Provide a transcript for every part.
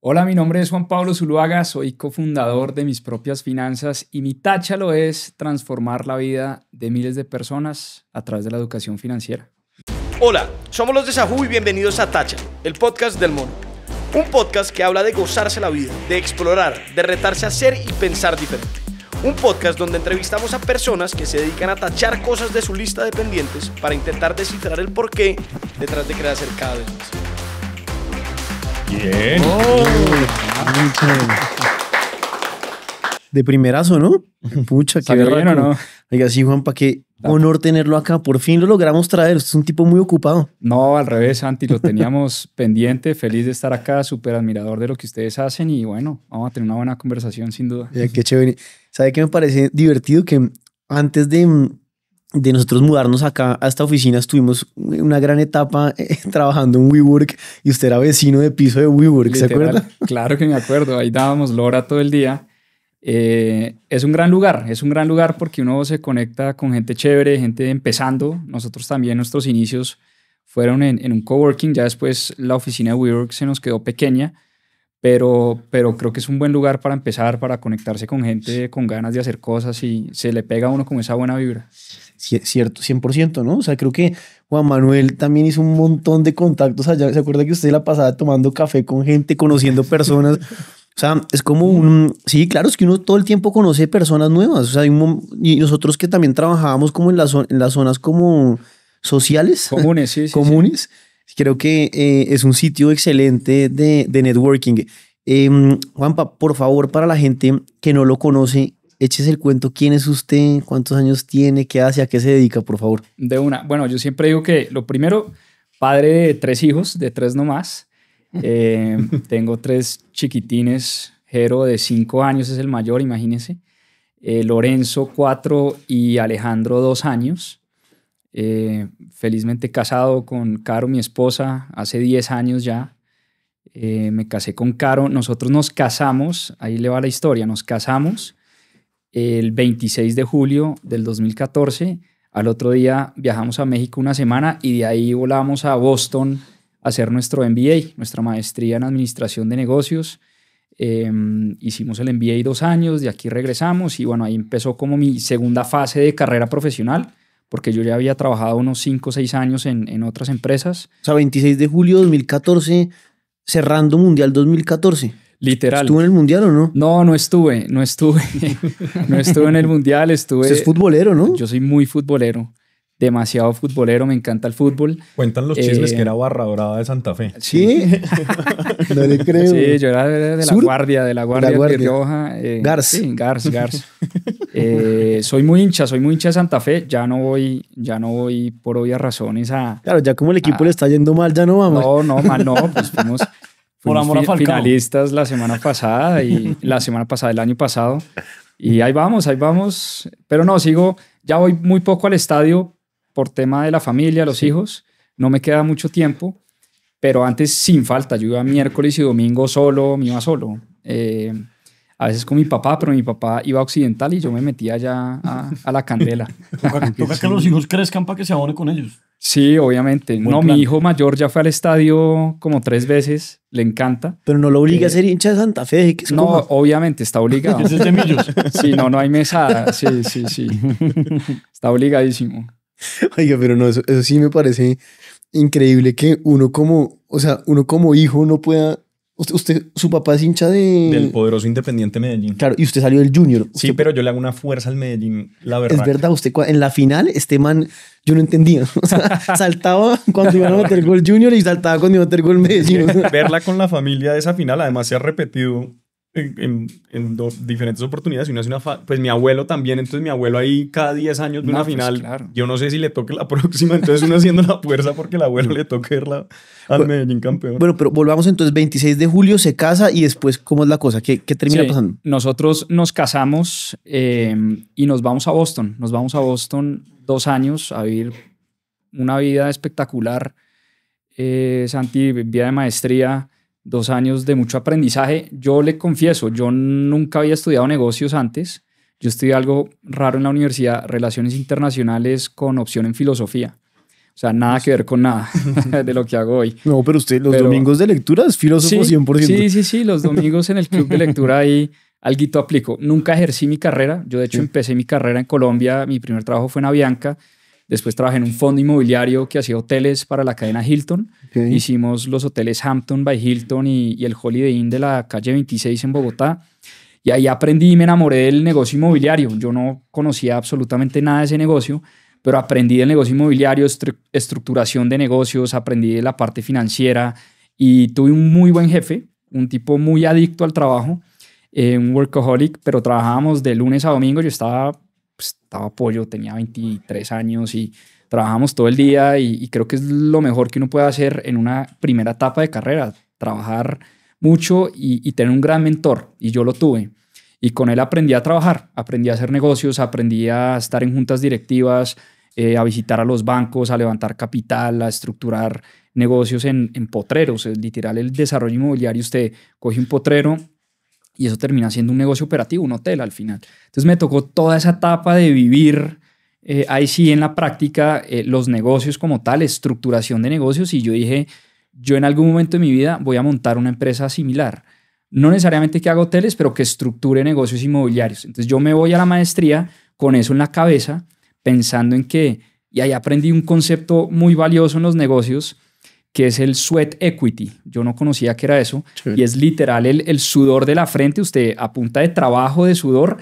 Hola, mi nombre es Juan Pablo Zuluaga, soy cofundador de Mis Propias Finanzas y mi tacha lo es transformar la vida de miles de personas a través de la educación financiera. Hola, somos los de Sahu y bienvenidos a Tacha, el podcast del mono. Un podcast que habla de gozarse la vida, de explorar, de retarse a ser y pensar diferente. Un podcast donde entrevistamos a personas que se dedican a tachar cosas de su lista de pendientes para intentar descifrar el porqué detrás de cada vez más. Bien. Oh. de primerazo, ¿no? Pucha, qué bueno, no? Oiga, sí, Juan, ¿para qué honor tenerlo acá. Por fin lo logramos traer. Es un tipo muy ocupado. No, al revés, Santi, lo teníamos pendiente. Feliz de estar acá, súper admirador de lo que ustedes hacen y bueno, vamos a tener una buena conversación sin duda. Eh, qué chévere. ¿Sabe qué me parece divertido? Que antes de mm, de nosotros mudarnos acá a esta oficina, estuvimos una gran etapa eh, trabajando en WeWork y usted era vecino de piso de WeWork, ¿se acuerda? Claro que me acuerdo, ahí dábamos lora todo el día. Eh, es un gran lugar, es un gran lugar porque uno se conecta con gente chévere, gente empezando. Nosotros también, nuestros inicios fueron en, un coworking, ya después la oficina de WeWork se nos quedó pequeña, pero, pero creo que es un buen lugar para empezar, para conectarse con gente con ganas de hacer cosas y se le pega a uno con esa buena vibra cierto, 100%, ¿no? O sea, creo que Juan Manuel también hizo un montón de contactos allá. ¿Se acuerda que usted la pasaba tomando café con gente, conociendo personas? O sea, es como un... Sí, claro, es que uno todo el tiempo conoce personas nuevas. O sea, y nosotros que también trabajábamos como en, las, en las zonas como sociales. Comunes, sí. comunes. Creo que eh, es un sitio excelente de, networking. Em, Juan, por favor, para la gente que no lo conoce, échese el cuento quién es usted, cuántos años tiene, qué hace, a qué se dedica, por favor. De una. Bueno, yo siempre digo que lo primero, padre de tres hijos, de tres nomás. Eh, tengo tres chiquitines. Jero de cinco años es el mayor, imagínense. Eh, Lorenzo cuatro y Alejandro dos años. Eh, felizmente casado con Caro, mi esposa, hace diez años ya. me casé con Caro. Nosotros nos casamos, ahí le va la historia, nos casamos el 26 de julio del 2014. Al otro día viajamos a México una semana y de ahí volamos a Boston a hacer nuestro MBA, nuestra maestría en administración de negocios. Em, hicimos el MBA dos años, de aquí regresamos y bueno, ahí empezó como mi segunda fase de carrera profesional porque yo ya había trabajado unos 5 o 6 años en, en, otras empresas. O sea, 26 de julio de 2014, cerrando Mundial 2014. Literal. ¿Estuvo en el mundial o no? No, no estuve, no estuve. no estuve en el mundial, estuve. futbolero, ¿no? Yo soy muy futbolero. Demasiado futbolero, me encanta el fútbol. Cuentan los chismes eh, que era barra dorada de Santa Fe. Sí, no le creo. Sí, yo era de, la guardia, de la guardia Rioja. Eh, Gars. Sí, eh, soy muy hincha, soy muy hincha de Santa Fe. Ya no voy, ya no voy por obvias razones a. Claro, ya como el equipo le está yendo mal, ya no vamos. No, no, no. Pues fuimos, finalistas la semana pasada y la semana pasada, el año pasado. Y ahí vamos, ahí vamos. Pero no, sigo, ya voy muy poco al estadio por tema de la familia, los hijos. No me queda mucho tiempo, pero antes sin falta. Yo iba miércoles y domingo solo, me iba solo. Eh, a veces con mi papá, pero mi papá iba a Occidental y yo me metía allá a, la candela. toca, que los hijos crezcan para que se abone con ellos. Sí, obviamente. no, mi hijo mayor ya fue al estadio como tres veces, le encanta. Pero no lo obliga a eh, ser hincha de Santa Fe. no, obviamente, está obligado. es de Sí, no, no hay mesada. Sí, sí, sí. Está obligadísimo. Oiga, pero no, eso sí me parece increíble que uno como, o sea, uno como hijo no pueda Usted, su papá es hincha de... Del poderoso Independiente Medellín. Claro, y usted salió del Junior. Sí, pero yo le hago una fuerza al Medellín, la verdad. Es verdad, usted en la final, este man, yo no entendía. O sea, saltaba cuando iban a meter gol Junior y saltaba cuando iba a meter gol Medellín. Verla con la familia de esa final, además se ha repetido en, dos, diferentes oportunidades. Y una es una pues mi abuelo también, entonces mi abuelo ahí cada 10 años de una pues final, yo no sé si le toque la próxima, entonces uno haciendo la fuerza porque el abuelo le toque la, al Medellín campeón. Bueno, pero volvamos entonces, 26 de julio se casa y después, ¿cómo es la cosa? ¿Qué, termina pasando? Nosotros nos casamos em, y nos vamos a Boston, nos vamos a Boston dos años a vivir una vida espectacular. Eh, Santi, vía de maestría dos años de mucho aprendizaje. Yo le confieso, yo nunca había estudiado negocios antes. Yo estudié algo raro en la universidad, relaciones internacionales con opción en filosofía. O sea, nada pues que ver con nada de lo que hago hoy. No, pero usted los domingos de lectura es filósofo sí, 100%. Sí, sí, sí, los domingos en el club de lectura ahí alguito aplico. Nunca ejercí mi carrera. Yo de hecho empecé mi carrera en Colombia. Mi primer trabajo fue en Avianca. Después trabajé en un fondo inmobiliario que hacía hoteles para la cadena Hilton. Hicimos los hoteles Hampton by Hilton y, el Holiday Inn de la calle 26 en Bogotá. Y ahí aprendí y me enamoré del negocio inmobiliario. Yo no conocía absolutamente nada de ese negocio, pero aprendí del negocio inmobiliario, estructuración de negocios, aprendí de la parte financiera y tuve un muy buen jefe, un tipo muy adicto al trabajo, eh, un workaholic, pero trabajábamos de lunes a domingo. Yo estaba pues, estaba pollo, tenía 23 años y trabajamos todo el día y, creo que es lo mejor que uno puede hacer en una primera etapa de carrera, trabajar mucho y, tener un gran mentor. Y yo lo tuve. Y con él aprendí a trabajar, aprendí a hacer negocios, aprendí a estar en juntas directivas, eh, a visitar a los bancos, a levantar capital, a estructurar negocios en, potreros. literal, el desarrollo inmobiliario, usted coge un potrero, y eso termina siendo un negocio operativo, un hotel al final. Entonces me tocó toda esa etapa de vivir eh, ahí sí en la práctica eh, los negocios como tal, estructuración de negocios y yo dije, yo en algún momento de mi vida voy a montar una empresa similar. No necesariamente que haga hoteles, pero que estructure negocios inmobiliarios. Entonces yo me voy a la maestría con eso en la cabeza, pensando en que, y ahí aprendí un concepto muy valioso en los negocios, que es el sweat equity. Yo no conocía que era eso. Y es literal el, sudor de la frente. Usted a punta de trabajo, de sudor,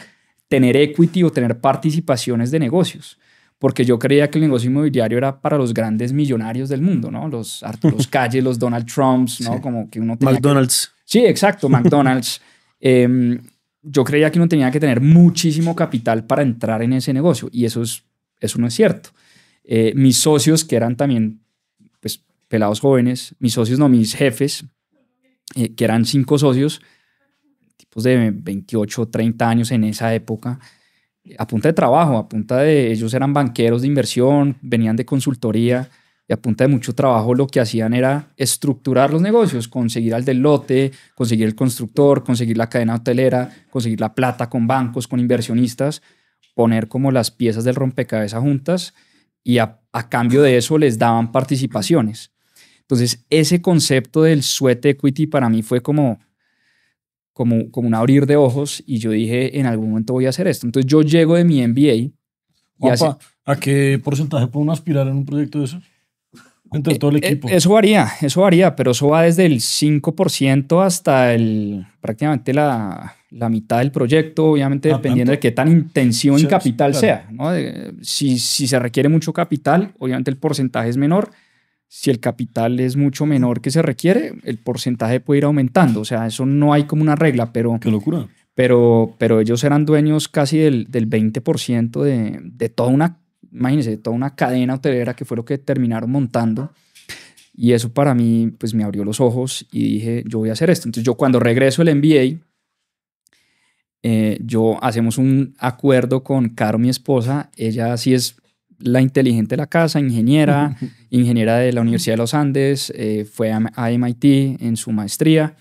tener equity o tener participaciones de negocios. Porque yo creía que el negocio inmobiliario era para los grandes millonarios del mundo, ¿no? Los Arturo Calle, los Donald Trumps, ¿no? Como que uno McDonald's. Sí, exacto, McDonald's. Em, yo creía que uno tenía que tener muchísimo capital para entrar en ese negocio. Y eso, es, eso no es cierto. Eh, mis socios, que eran también pelados jóvenes, mis socios, no, mis jefes, eh, que eran cinco socios, tipos de 28, 30 años en esa época, a punta de trabajo, a punta de, ellos eran banqueros de inversión, venían de consultoría, y a punta de mucho trabajo lo que hacían era estructurar los negocios, conseguir al del lote, conseguir el constructor, conseguir la cadena hotelera, conseguir la plata con bancos, con inversionistas, poner como las piezas del rompecabezas juntas y a cambio de eso les daban participaciones. Entonces, ese concepto del sweat equity para mí fue como, como, como un abrir de ojos y yo dije, en algún momento voy a hacer esto. Entonces, yo llego de mi MBA. Y ¿A qué porcentaje puedo aspirar en un proyecto de eso? Entre eh, todo el eh, equipo. Eso varía, eso varía, pero eso va desde el 5% hasta el, prácticamente la, la mitad del proyecto, obviamente ah, dependiendo de qué tan intención y capital sea. ¿no? Si, si, se requiere mucho capital, obviamente el porcentaje es menor si el capital es mucho menor que se requiere, el porcentaje puede ir aumentando. O sea, eso no hay como una regla, pero... ¡Qué locura! Pero, pero ellos eran dueños casi del, del 20% de, de, toda una, imagínense, de toda una cadena hotelera que fue lo que terminaron montando. Y eso para mí, pues me abrió los ojos y dije, yo voy a hacer esto. Entonces yo cuando regreso el MBA, eh, yo hacemos un acuerdo con Caro, mi esposa. Ella sí es la inteligente de la casa, ingeniera, ingeniera de la Universidad de los Andes, eh, fue a, MIT en su maestría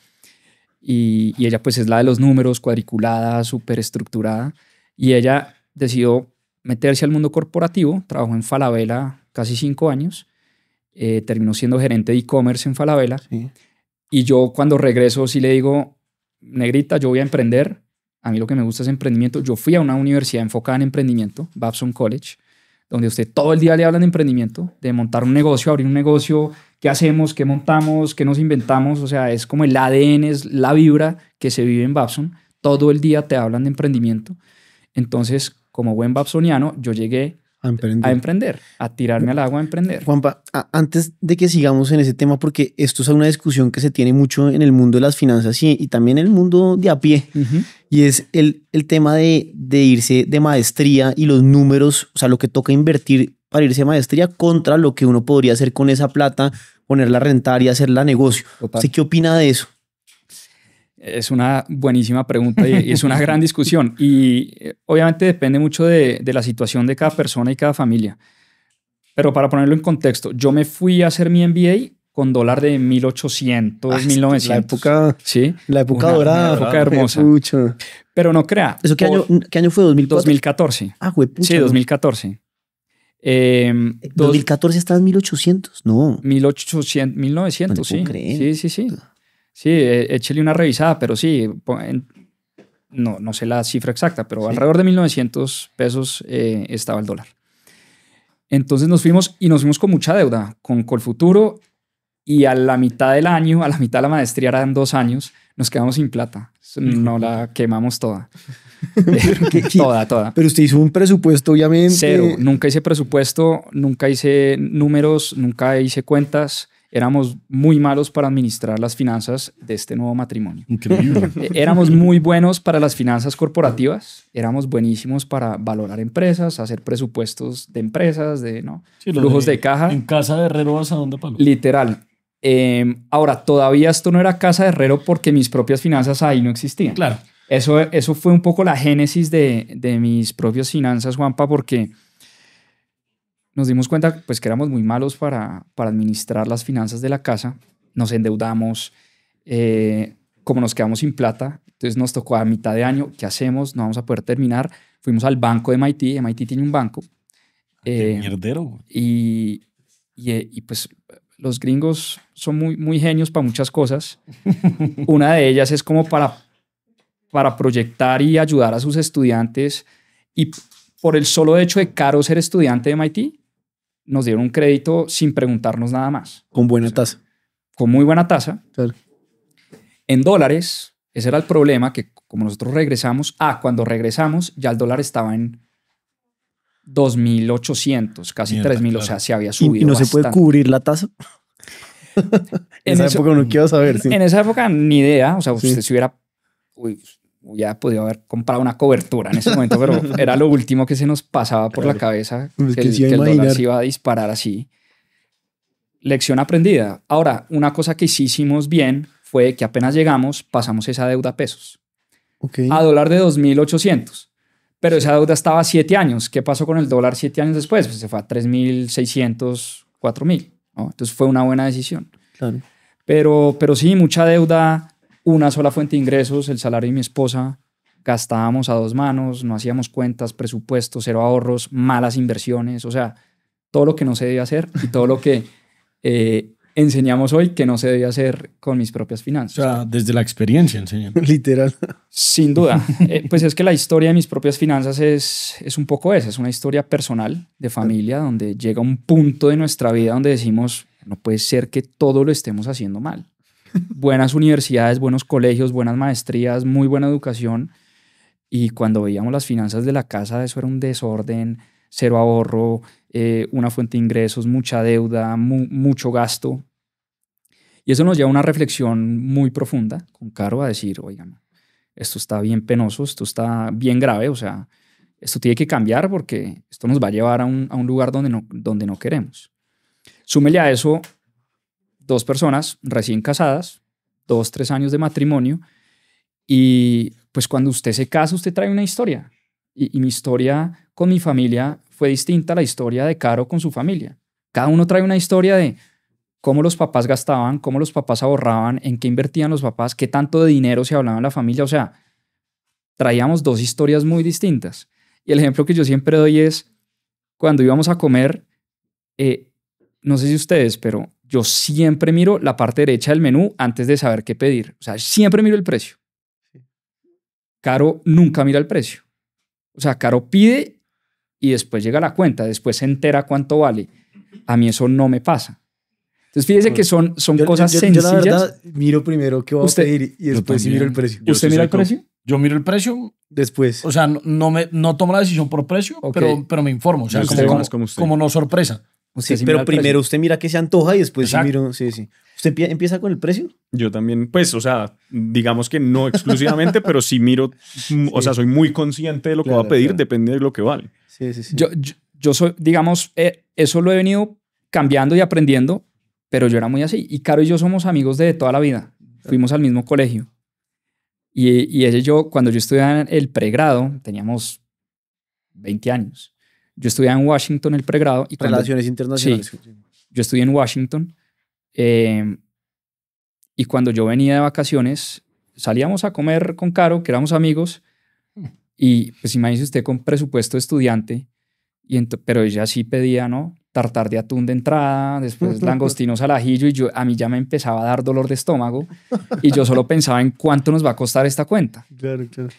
y, ella pues es la de los números, cuadriculada, súper estructurada y ella decidió meterse al mundo corporativo, trabajó en Falabella casi cinco años, eh, terminó siendo gerente de e-commerce en Falabella y yo cuando regreso sí le digo, negrita, yo voy a emprender, a mí lo que me gusta es emprendimiento, yo fui a una universidad enfocada en emprendimiento, Babson College, donde usted todo el día le hablan de emprendimiento, de montar un negocio, abrir un negocio, qué hacemos, qué montamos, qué nos inventamos, o sea, es como el ADN, es la vibra que se vive en Babson, todo el día te hablan de emprendimiento. Entonces, como buen babsoniano, yo llegué a emprender. A tirarme al agua a emprender. Juanpa, antes de que sigamos en ese tema, porque esto es una discusión que se tiene mucho en el mundo de las finanzas y, también en el mundo de a pie, y es el, el tema de, irse de maestría y los números, o sea, lo que toca invertir para irse de maestría contra lo que uno podría hacer con esa plata, ponerla a rentar y hacerla negocio. así qué opina de eso? Es una buenísima pregunta y, es una gran discusión. Y eh, obviamente depende mucho de, la situación de cada persona y cada familia. Pero para ponerlo en contexto, yo me fui a hacer mi MBA con dólar de 1800, 1900. Ah, la época, ¿sí? la época dorada. época hermosa. Pero no crea. ¿Eso qué, año, fue? 2014. Ah, güey, Sí, 2014. Eh, 2014 estaba en 1800, no. 1800, 1900, no sí. Sí, sí, sí. Sí, e-, échele una revisada, pero sí, no, no sé la cifra exacta, pero alrededor de 1.900 pesos eh, estaba el dólar. Entonces nos fuimos y nos fuimos con mucha deuda, con Colfuturo, y a la mitad del año, a la mitad de la maestría, eran dos años, nos quedamos sin plata. No la quemamos toda. toda, toda. Pero usted hizo un presupuesto, obviamente. Cero. Nunca hice presupuesto, nunca hice números, nunca hice cuentas éramos muy malos para administrar las finanzas de este nuevo matrimonio. Increíble. E-, éramos muy buenos para las finanzas corporativas, éramos buenísimos para valorar empresas, hacer presupuestos de empresas, de ¿no? flujos de, caja. En casa de herrero vas a dónde palo. Literal. Em, ahora, todavía esto no era casa de herrero porque mis propias finanzas ahí no existían. Claro. Eso, eso fue un poco la génesis de, de mis propias finanzas, Juanpa, porque nos dimos cuenta pues que éramos muy malos para, para administrar las finanzas de la casa, nos endeudamos, eh, como nos quedamos sin plata, entonces nos tocó a mitad de año, ¿qué hacemos? No vamos a poder terminar, fuimos al banco de MIT, MIT tiene un banco. Ah, eh, mierdero. Y, y, eh, y, pues los gringos son muy, muy genios para muchas cosas. Una de ellas es como para, para proyectar y ayudar a sus estudiantes y por el solo hecho de caro ser estudiante de MIT, nos dieron un crédito sin preguntarnos nada más. Con buena tasa. Con muy buena tasa. Claro. En dólares, ese era el problema que como nosotros regresamos, ah, cuando regresamos ya el dólar estaba en 2.800, casi 3.000, o sea, se había subido. ¿Y, no se puede cubrir la tasa? en esa época no quiero saber. En esa época ni idea, o sea, usted se hubiera, ya podía haber comprado una cobertura en ese momento, pero era lo último que se nos pasaba por la cabeza, pues que, el, dólar iba a disparar así. Lección aprendida. Ahora, una cosa que sí hicimos bien fue que apenas llegamos, pasamos esa deuda a pesos. A dólar de 2.800. Pero esa deuda estaba a 7 años. ¿Qué pasó con el dólar 7 años después? Pues se fue a 3.600, 4.000. ¿no? Entonces fue una buena decisión. Pero, pero sí, mucha deuda una sola fuente de ingresos, el salario de mi esposa, gastábamos a dos manos, no hacíamos cuentas, presupuestos, cero ahorros, malas inversiones, o sea, todo lo que no se debe hacer y todo lo que eh, enseñamos hoy que no se debe hacer con mis propias finanzas. O sea, desde la experiencia enseñando. Literal. Sin duda. Eh, pues es que la historia de mis propias finanzas es, es un poco esa, es una historia personal de familia donde llega un punto de nuestra vida donde decimos, no puede ser que todo lo estemos haciendo mal buenas universidades, buenos colegios, buenas maestrías, muy buena educación. Y cuando veíamos las finanzas de la casa, eso era un desorden, cero ahorro, eh, una fuente de ingresos, mucha deuda, mucho gasto. Y eso nos lleva a una reflexión muy profunda con Caro a decir, oigan, esto está bien penoso, esto está bien grave, o sea, esto tiene que cambiar porque esto nos va a llevar a un, lugar donde no, donde no queremos. Súmele a eso dos personas recién casadas, dos, tres años de matrimonio, y pues cuando usted se casa, usted trae una historia. Y, mi historia con mi familia fue distinta a la historia de Caro con su familia. Cada uno trae una historia de cómo los papás gastaban, cómo los papás ahorraban, en qué invertían los papás, qué tanto de dinero se hablaba en la familia. O sea, traíamos dos historias muy distintas. Y el ejemplo que yo siempre doy es, cuando íbamos a comer, eh, no sé si ustedes, pero yo siempre miro la parte derecha del menú antes de saber qué pedir. O sea, siempre miro el precio. Caro nunca mira el precio. O sea, Caro pide y después llega la cuenta, después se entera cuánto vale. A mí eso no me pasa. Entonces fíjese que son, son cosas sencillas. miro primero qué va a pedir y después sí miro el precio. ¿Usted mira el precio? Yo miro el precio. Después. O sea, no, me, no tomo la decisión por precio, pero, pero me informo. O sea, como, no sorpresa pero primero usted mira qué se antoja y después sí miro, sí, sí. ¿Usted empieza con el precio? Yo también, pues, o sea, digamos que no exclusivamente, pero sí miro, mm, o sea, soy muy consciente de lo que va a pedir, depende de lo que vale. Sí, sí, sí. Yo, yo, soy, digamos, eh, eso lo he venido cambiando y aprendiendo, pero yo era muy así. Y Caro y yo somos amigos de toda la vida. Fuimos al mismo colegio. Y, y yo, cuando yo estudiaba en el pregrado, teníamos 20 años. Yo estudié en Washington el pregrado. Y Relaciones internacionales. yo estudié en Washington. Em, y cuando yo venía de vacaciones, salíamos a comer con Caro, que éramos amigos. Y pues imagínese usted con presupuesto estudiante. Y pero ella sí pedía, ¿no? Tartar de atún de entrada, después langostinos al ajillo. Y yo, a mí ya me empezaba a dar dolor de estómago. Y yo solo pensaba en cuánto nos va a costar esta cuenta. Claro, claro.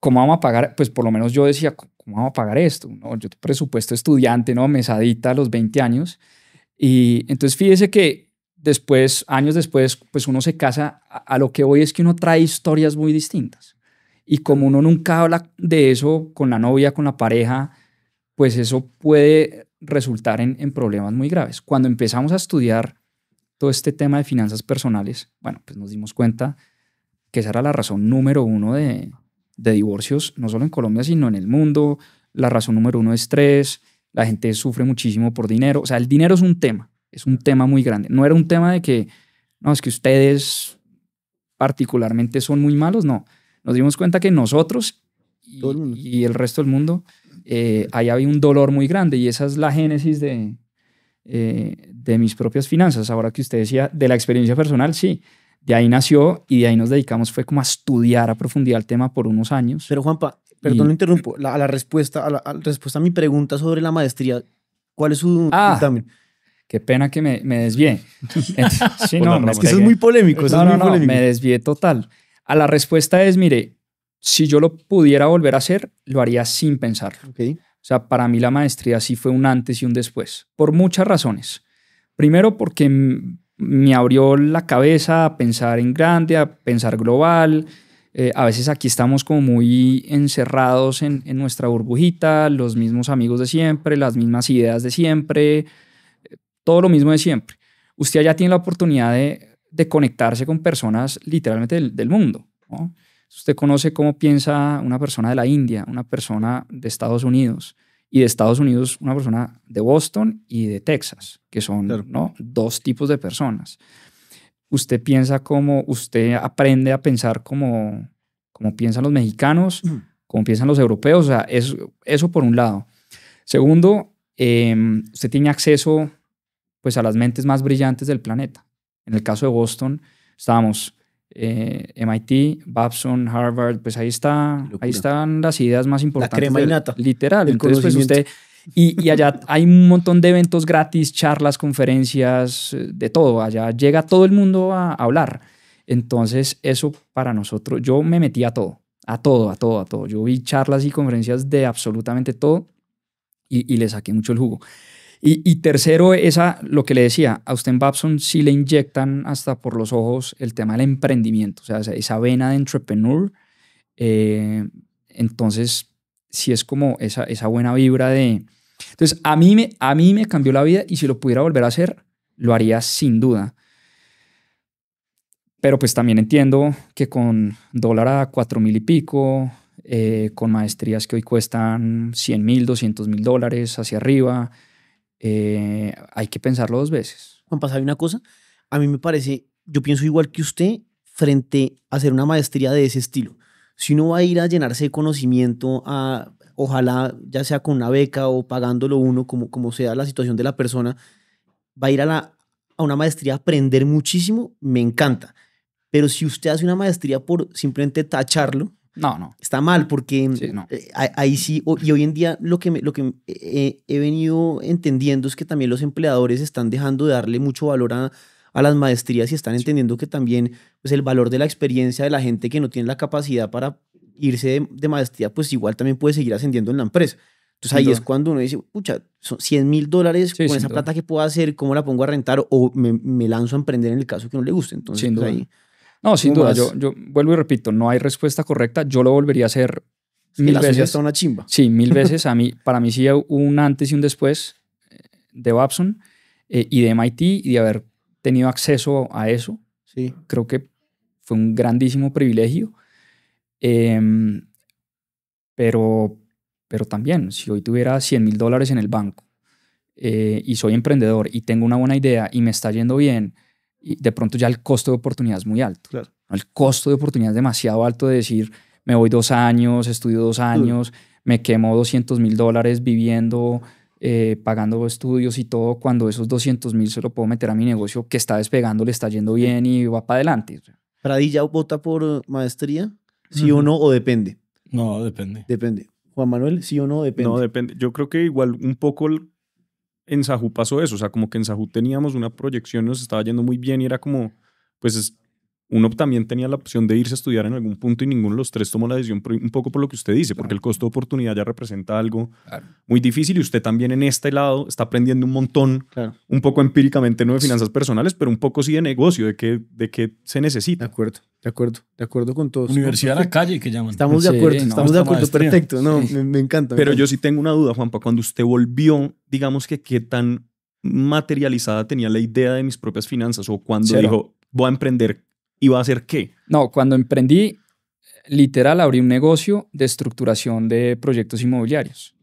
¿Cómo vamos a pagar? Pues por lo menos yo decía, ¿cómo vamos a pagar esto? No, yo tengo presupuesto estudiante, ¿no? Mesadita a los 20 años. Y entonces fíjese que después, años después, pues uno se casa, a, lo que hoy es que uno trae historias muy distintas. Y como uno nunca habla de eso con la novia, con la pareja, pues eso puede resultar en, problemas muy graves. Cuando empezamos a estudiar todo este tema de finanzas personales, bueno, pues nos dimos cuenta que esa era la razón número uno de, de divorcios, no solo en Colombia, sino en el mundo. La razón número uno es tres, la gente sufre muchísimo por dinero. O sea, el dinero es un tema, es un tema muy grande. No era un tema de que, no, es que ustedes particularmente son muy malos, no. Nos dimos cuenta que nosotros y, el, resto del mundo, eh, ahí había un dolor muy grande y esa es la génesis de, eh, de mis propias finanzas. Ahora que usted decía de la experiencia personal, sí, de ahí nació y de ahí nos dedicamos fue como a estudiar a profundidad el tema por unos años. Pero Juanpa, perdón, lo interrumpo, a la respuesta a respuesta a mi pregunta sobre la maestría, ¿cuál es su ah, Qué pena que me, me desvié. sí, no, es que eso es muy polémico. no, no, me desvié total. A la respuesta es, mire, si yo lo pudiera volver a hacer, lo haría sin pensarlo. Okay. O sea, para mí la maestría sí fue un antes y un después, por muchas razones. Primero porque me abrió la cabeza a pensar en grande, a pensar global. Eh, a veces aquí estamos como muy encerrados en, nuestra burbujita, los mismos amigos de siempre, las mismas ideas de siempre, todo lo mismo de siempre. Usted ya tiene la oportunidad de, conectarse con personas literalmente del, mundo. Usted conoce cómo piensa una persona de la India, una persona de Estados Unidos, y de Estados Unidos una persona de Boston y de Texas, que son dos tipos de personas. Usted piensa como, usted aprende a pensar como, como piensan los mexicanos, como piensan los europeos, o sea, eso por un lado. Segundo, em, usted tiene acceso pues a las mentes más brillantes del planeta. En el caso de Boston, estábamos eh, MIT, Babson, Harvard, pues ahí está, ahí están las ideas más importantes. Literal. Entonces, pues, usted. Y, allá hay un montón de eventos gratis, charlas, conferencias, eh, de todo. Allá llega todo el mundo a, hablar. Entonces, eso para nosotros, yo me metí a todo, a todo, a todo, a todo. Yo vi charlas y conferencias de absolutamente todo y, y le saqué mucho el jugo. Y, tercero, esa, lo que le decía, a usted en Babson sí le inyectan hasta por los ojos el tema del emprendimiento, o sea, esa vena de entrepreneur. Eh, entonces, sí es como esa, esa buena vibra de... Entonces, a mí, me, a mí me cambió la vida y si lo pudiera volver a hacer, lo haría sin duda. Pero pues también entiendo que con dólar a cuatro mil y pico, eh, con maestrías que hoy cuestan 100 mil, 200 mil dólares hacia arriba, eh, hay que pensarlo dos veces. Juan, pasar una cosa. A mí me parece, yo pienso igual que usted frente a hacer una maestría de ese estilo. Si uno va a ir a llenarse de conocimiento, a, ojalá ya sea con una beca o pagándolo uno, como, como sea la situación de la persona, va a ir a, la, a una maestría a aprender muchísimo, me encanta. Pero si usted hace una maestría por simplemente tacharlo, no, no. Está mal porque eh, ahí sí, y hoy en día lo que, lo que eh, eh, he, venido entendiendo es que también los empleadores están dejando de darle mucho valor a, las maestrías y están entendiendo que también pues, el valor de la experiencia de la gente que no tiene la capacidad para irse de, maestría, pues igual también puede seguir ascendiendo en la empresa. Entonces ahí es cuando uno dice, pucha, son 100 mil dólares con esa plata que puedo hacer, ¿cómo la pongo a rentar? O me, lanzo a emprender en el caso que no le guste. Entonces, pues, ahí no, sin duda, yo, vuelvo y repito, no hay respuesta correcta, yo lo volvería a hacer mil veces. Está una chimba. Sí, mil veces. A mí, para mí sí un antes y un después eh, de Babson eh, y de MIT y de haber tenido acceso a eso. Sí. Creo que fue un grandísimo privilegio. Em, pero, pero también, si hoy tuviera 100 mil dólares en el banco eh, y soy emprendedor y tengo una buena idea y me está yendo bien y de pronto ya el costo de oportunidad es muy alto. El costo de oportunidad es demasiado alto de decir, me voy dos años, estudio dos años, me quemo 200 mil dólares viviendo, eh, pagando estudios y todo, cuando esos 200 mil se lo puedo meter a mi negocio que está despegando, le está yendo bien y va para adelante. ¿Pradilla vota por eh, maestría? ¿Sí o no? ¿O depende? No, depende. Depende. Juan Manuel, ¿sí o no? Depende. No, depende. Yo creo que igual un poco en Sahu pasó eso, o sea, como que en Sahu teníamos una proyección, nos estaba yendo muy bien y era como, pues uno también tenía la opción de irse a estudiar en algún punto y ninguno de los tres tomó la decisión un poco por lo que usted dice, porque el costo de oportunidad ya representa algo muy difícil y usted también en este lado está aprendiendo un montón, un poco empíricamente no de finanzas personales, pero un poco sí de negocio, de qué, de se necesita. De acuerdo, de acuerdo, de acuerdo con todos. Universidad la calle que llaman. Estamos de acuerdo, estamos de acuerdo, perfecto, no, me, encanta. Pero yo sí tengo una duda, Juanpa, cuando usted volvió, digamos que qué tan materializada tenía la idea de mis propias finanzas o cuando dijo voy a emprender ¿Iba a hacer qué? No, cuando emprendí, literal, abrí un negocio de estructuración de proyectos inmobiliarios,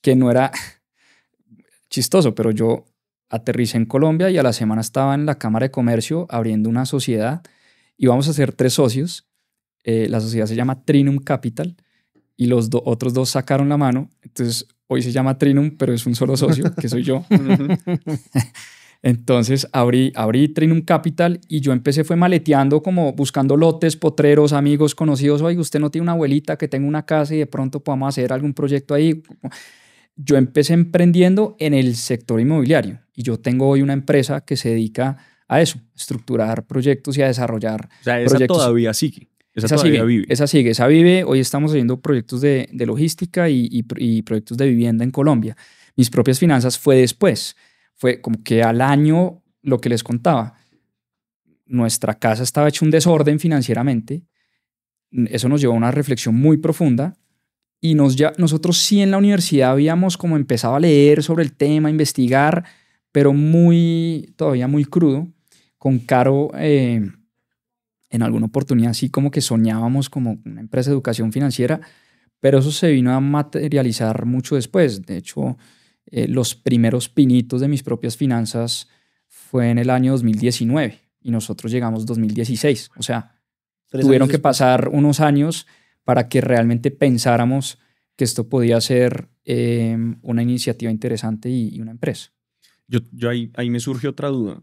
que no era chistoso, pero yo aterricé en Colombia y a la semana estaba en la Cámara de Comercio abriendo una sociedad y vamos a ser tres socios. Eh, la sociedad se llama Trinum Capital y los otros dos sacaron la mano. Entonces, hoy se llama Trinum, pero es un solo socio, que soy yo. Entonces abrí, abrí Trinum Capital y yo empecé fue maleteando como buscando lotes, potreros, amigos, conocidos. Oye, usted no tiene una abuelita que tenga una casa y de pronto podamos hacer algún proyecto ahí. Yo empecé emprendiendo en el sector inmobiliario y yo tengo hoy una empresa que se dedica a eso, estructurar proyectos y a desarrollar. O sea, esa proyectos. todavía sigue. Esa, todavía vive. Esa sigue, esa vive. Hoy estamos haciendo proyectos de, logística y, y proyectos de vivienda en Colombia. Mis propias finanzas fue después fue como que al año lo que les contaba, nuestra casa estaba hecho un desorden financieramente. Eso nos llevó a una reflexión muy profunda y nos ya, nosotros sí en la universidad habíamos como empezado a leer sobre el tema, a investigar, pero muy, todavía muy crudo. Con Caro, eh, en alguna oportunidad sí como que soñábamos como una empresa de educación financiera, pero eso se vino a materializar mucho después. De hecho, eh, los primeros pinitos de mis propias finanzas fue en el año 2019 y nosotros llegamos 2016. O sea, tuvieron que pasar unos años para que realmente pensáramos que esto podía ser em, una iniciativa interesante y, una empresa. Yo, ahí, me surge otra duda.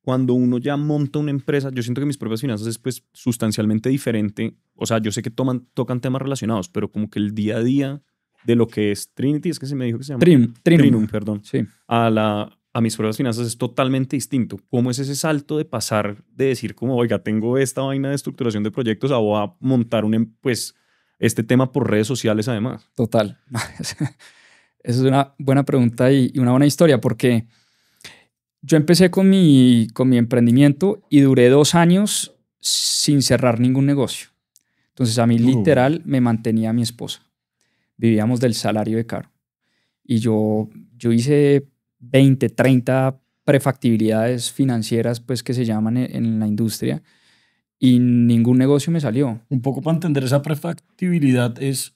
Cuando uno ya monta una empresa, yo siento que mis propias finanzas es pues sustancialmente diferente. O sea, yo sé que toman, tocan temas relacionados, pero como que el día a día de lo que es Trinity, es que se me dijo que se llama. Trinity Trinum. perdón. A, la, a mis pruebas finanzas es totalmente distinto. ¿Cómo es ese salto de pasar de decir como, oiga, tengo esta vaina de estructuración de proyectos a montar un, em, pues, este tema por redes sociales además? Total. Esa es una buena pregunta y, una buena historia porque yo empecé con mi, con mi emprendimiento y duré dos años sin cerrar ningún negocio. Entonces a mí uh. literal me mantenía mi esposa vivíamos del salario de Caro. Y yo, yo hice 20, 30 prefactibilidades financieras, pues que se llaman e, en la industria, y ningún negocio me salió. Un poco para entender esa prefactibilidad es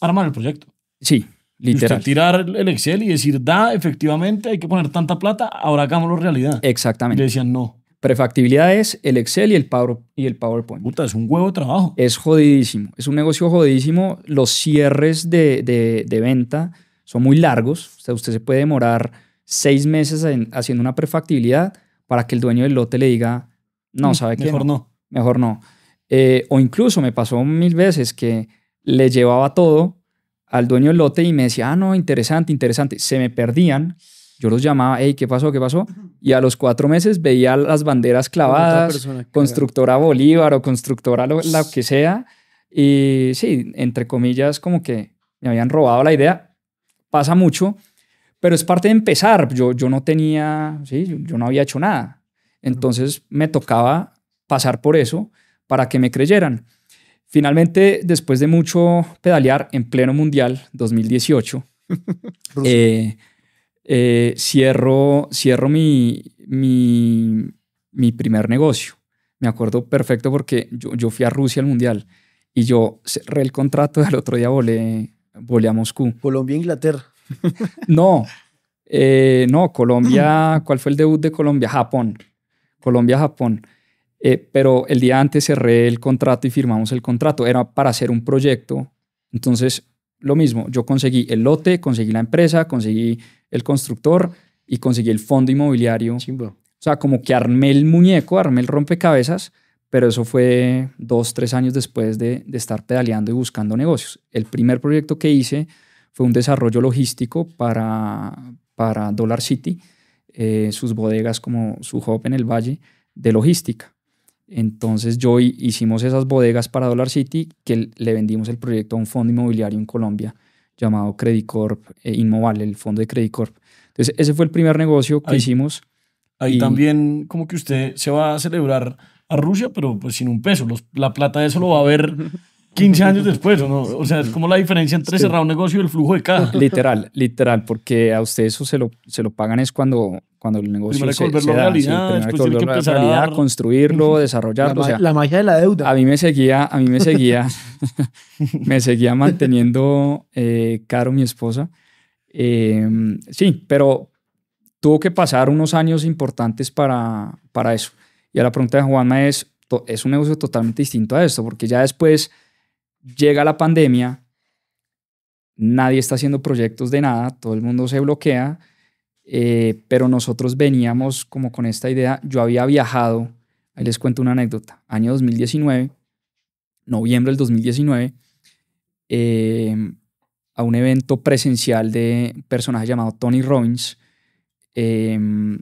armar el proyecto. Sí, literal. tirar el Excel y decir, da, efectivamente, hay que poner tanta plata, ahora hagámoslo realidad. Exactamente. Y le decían, no. Prefactibilidad es el Excel y el, Power, y el PowerPoint. Puta, es un huevo de trabajo. Es jodidísimo, es un negocio jodidísimo. Los cierres de, de, venta son muy largos. O sea, usted se puede demorar seis meses haciendo una prefactibilidad para que el dueño del lote le diga, no, mm, ¿sabe qué? Mejor no. Mejor no. Eh, o incluso me pasó mil veces que le llevaba todo al dueño del lote y me decía, ah, no, interesante, interesante. Se me perdían yo los llamaba, hey, ¿qué pasó? ¿Qué pasó? Y a los cuatro meses veía las banderas clavadas, constructora Bolívar o constructora lo, que sea. Y sí, entre comillas, como que me habían robado la idea. Pasa mucho, pero es parte de empezar. Yo, yo no tenía, sí, yo, yo no había hecho nada. Entonces me tocaba pasar por eso para que me creyeran. Finalmente, después de mucho pedalear en pleno mundial 2018, eh, eh, cierro, cierro mi, mi, primer negocio. Me acuerdo perfecto porque yo, fui a Rusia al Mundial y yo cerré el contrato y al otro día volé, volé a Moscú. Colombia, Inglaterra. no, eh, no, Colombia, ¿cuál fue el debut de Colombia? Japón. Colombia, Japón. Eh, pero el día antes cerré el contrato y firmamos el contrato. Era para hacer un proyecto. Entonces, lo mismo, yo conseguí el lote, conseguí la empresa, conseguí el constructor y conseguí el fondo inmobiliario. O sea, como que armé el muñeco, armé el rompecabezas, pero eso fue dos, tres años después de, estar pedaleando y buscando negocios. El primer proyecto que hice fue un desarrollo logístico para, para Dollar City, eh, sus bodegas como su hub en el valle de logística. Entonces yo hicimos esas bodegas para Dollar City que le vendimos el proyecto a un fondo inmobiliario en Colombia llamado Credit Corp, eh, el fondo de Credit Corp. Entonces, ese fue el primer negocio que hicimos. Ahí también como que usted se va a celebrar a Rusia, pero pues sin un peso. la plata de eso lo va a ver 15 años después, ¿o no? O sea, es como la diferencia entre cerrar un negocio y el flujo de caja. Literal, literal, porque a usted eso se lo, se lo pagan es cuando, cuando el negocio se, da, realidad, construirlo, desarrollarlo. La, o sea, la, magia de la deuda. A mí me seguía, a mí me seguía, me seguía manteniendo eh, caro mi esposa. Em, sí, pero tuvo que pasar unos años importantes para, para eso. Y a la pregunta de Juanma es, es un negocio totalmente distinto a esto, porque ya después llega la pandemia, nadie está haciendo proyectos de nada, todo el mundo se bloquea, eh, pero nosotros veníamos como con esta idea, yo había viajado, ahí les cuento una anécdota, año 2019, noviembre del 2019, em, a un evento presencial de un personaje llamado Tony Robbins, em,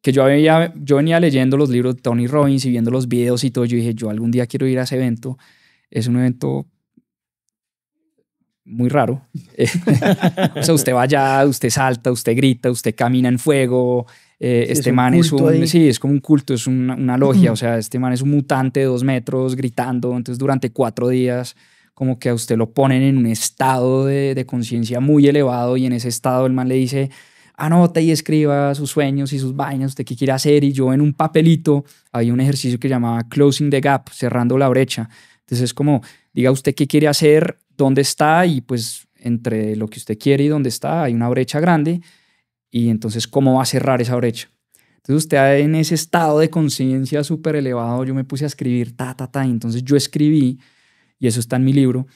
que yo, yo venía leyendo los libros de Tony Robbins y viendo los videos y todo, yo dije, yo algún día quiero ir a ese evento, es un evento muy raro. o sea, usted va allá, usted salta, usted grita, usted camina en fuego. Eh, este man es un. Sí, es como un culto, es una, logia. O sea, este man es un mutante de dos metros gritando. Entonces, durante cuatro días, como que a usted lo ponen en un estado de, de conciencia muy elevado. Y en ese estado, el man le dice: anota y escriba sus sueños y sus baños, usted qué quiere hacer. Y yo en un papelito había un ejercicio que llamaba Closing the Gap, cerrando la brecha. Entonces es como, diga usted qué quiere hacer, dónde está y pues entre lo que usted quiere y dónde está hay una brecha grande y entonces cómo va a cerrar esa brecha. Entonces usted en ese estado de conciencia súper elevado, yo me puse a escribir, ta, ta, ta, y entonces yo escribí, y eso está en mi libro,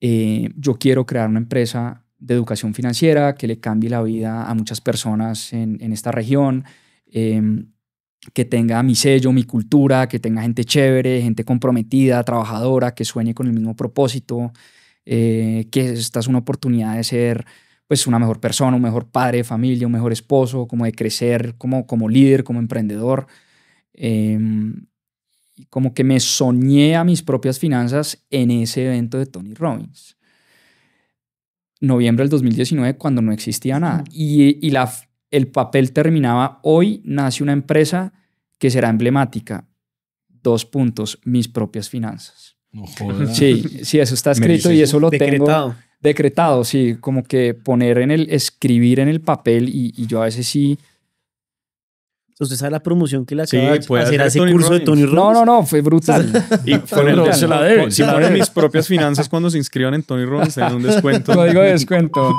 eh, yo quiero crear una empresa de educación financiera que le cambie la vida a muchas personas en, esta región. Em, que tenga mi sello, mi cultura, que tenga gente chévere, gente comprometida, trabajadora, que sueñe con el mismo propósito, eh, que esta es una oportunidad de ser pues una mejor persona, un mejor padre familia, un mejor esposo, como de crecer como, como líder, como emprendedor. Em, como que me soñé a mis propias finanzas en ese evento de Tony Robbins. Noviembre del 2019, cuando no existía nada. Y, y la el papel terminaba hoy, nace una empresa que será emblemática. Dos puntos, mis propias finanzas. Sí, sí, eso está escrito y eso lo tengo decretado, sí, como que poner en el, escribir en el papel y, yo a veces sí, Usted sabe la promoción que le acaba hacer ese curso de Tony Robbins. No, no, no, fue brutal. y con se la debe. Si ponen mis propias finanzas cuando se inscriban en Tony Robbins, en un descuento. Código de descuento.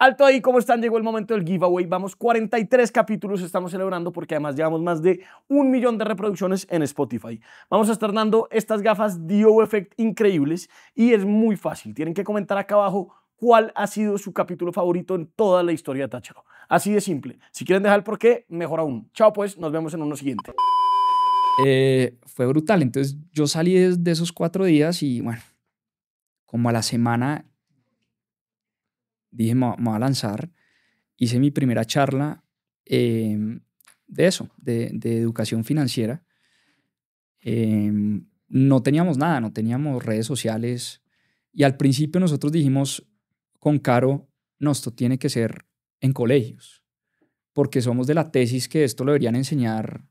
Alto ahí, ¿cómo están? Llegó el momento del giveaway. Vamos, 43 capítulos estamos celebrando porque además llevamos más de un millón de reproducciones en Spotify. Vamos a estar dando estas gafas Dio Effect increíbles y es muy fácil. Tienen que comentar acá abajo cuál ha sido su capítulo favorito en toda la historia de Tácharo. Así de simple. Si quieren dejar el porqué, mejor aún. Chao pues, nos vemos en uno siguiente. Eh, fue brutal. Entonces yo salí de esos cuatro días y bueno, como a la semana dije, me, voy a lanzar. Hice mi primera charla em, de eso, de, educación financiera. Em, no teníamos nada, no teníamos redes sociales. Y al principio nosotros dijimos con Caro, no, esto tiene que ser en colegios, porque somos de la tesis que esto lo deberían enseñar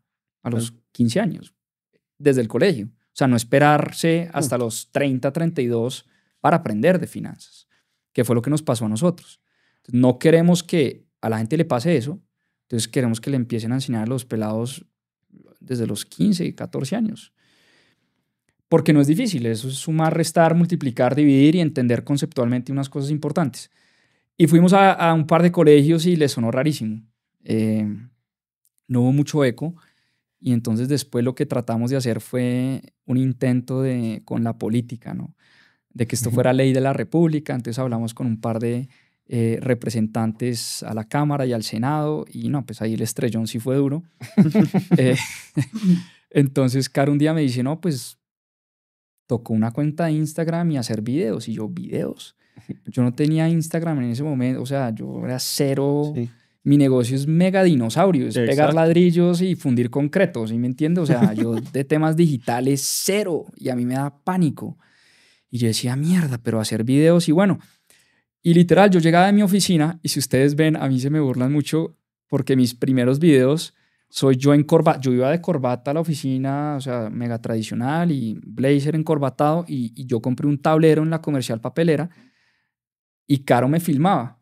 a los 15 años, desde el colegio. O sea, no esperarse hasta los 30, 32 para aprender de finanzas que fue lo que nos pasó a nosotros. No queremos que a la gente le pase eso, entonces queremos que le empiecen a enseñar a los pelados desde los 15, 14 años. Porque no es difícil, eso es sumar, restar, multiplicar, dividir y entender conceptualmente unas cosas importantes. Y fuimos a, un par de colegios y les sonó rarísimo. Eh, no hubo mucho eco. Y entonces después lo que tratamos de hacer fue un intento de, con la política, ¿no? de que esto fuera ley de la República, entonces hablamos con un par de eh, representantes a la Cámara y al Senado, y no, pues ahí el estrellón sí fue duro. Eh, entonces, Caro un día me dice, no, pues tocó una cuenta de Instagram y hacer videos, y yo, videos. Yo no tenía Instagram en ese momento, o sea, yo era cero. Mi negocio es mega dinosaurio, es pegar ladrillos y fundir concretos ¿sí me entiendes? O sea, yo de temas digitales cero y a mí me da pánico. Y yo decía, mierda, pero hacer videos y bueno. Y literal, yo llegaba de mi oficina y si ustedes ven, a mí se me burlan mucho porque mis primeros videos soy yo en corbata. Yo iba de corbata a la oficina, o sea, mega tradicional y blazer encorbatado y, y yo compré un tablero en la comercial papelera y Caro me filmaba.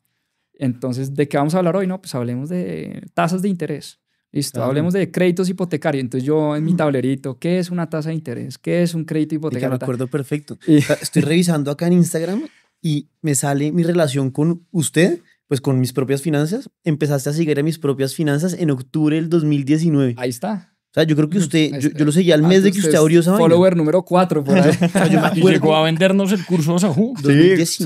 Entonces, ¿de qué vamos a hablar hoy? No, pues hablemos de tasas de interés. Listo, ah. hablemos de créditos hipotecarios. Entonces yo en mi mm. tablerito, ¿qué es una tasa de interés? ¿Qué es un crédito hipotecario? me acuerdo perfecto. Estoy revisando acá en Instagram y me sale mi relación con usted, pues con mis propias finanzas. Empezaste a seguir a mis propias finanzas en octubre del 2019. Ahí está. O sea, yo creo que mm, usted, yo, este, yo lo seguía al ah, mes de que usted, abrió esa Follower número 4, por ahí. Y llegó a vendernos el curso de Sajú. Sí,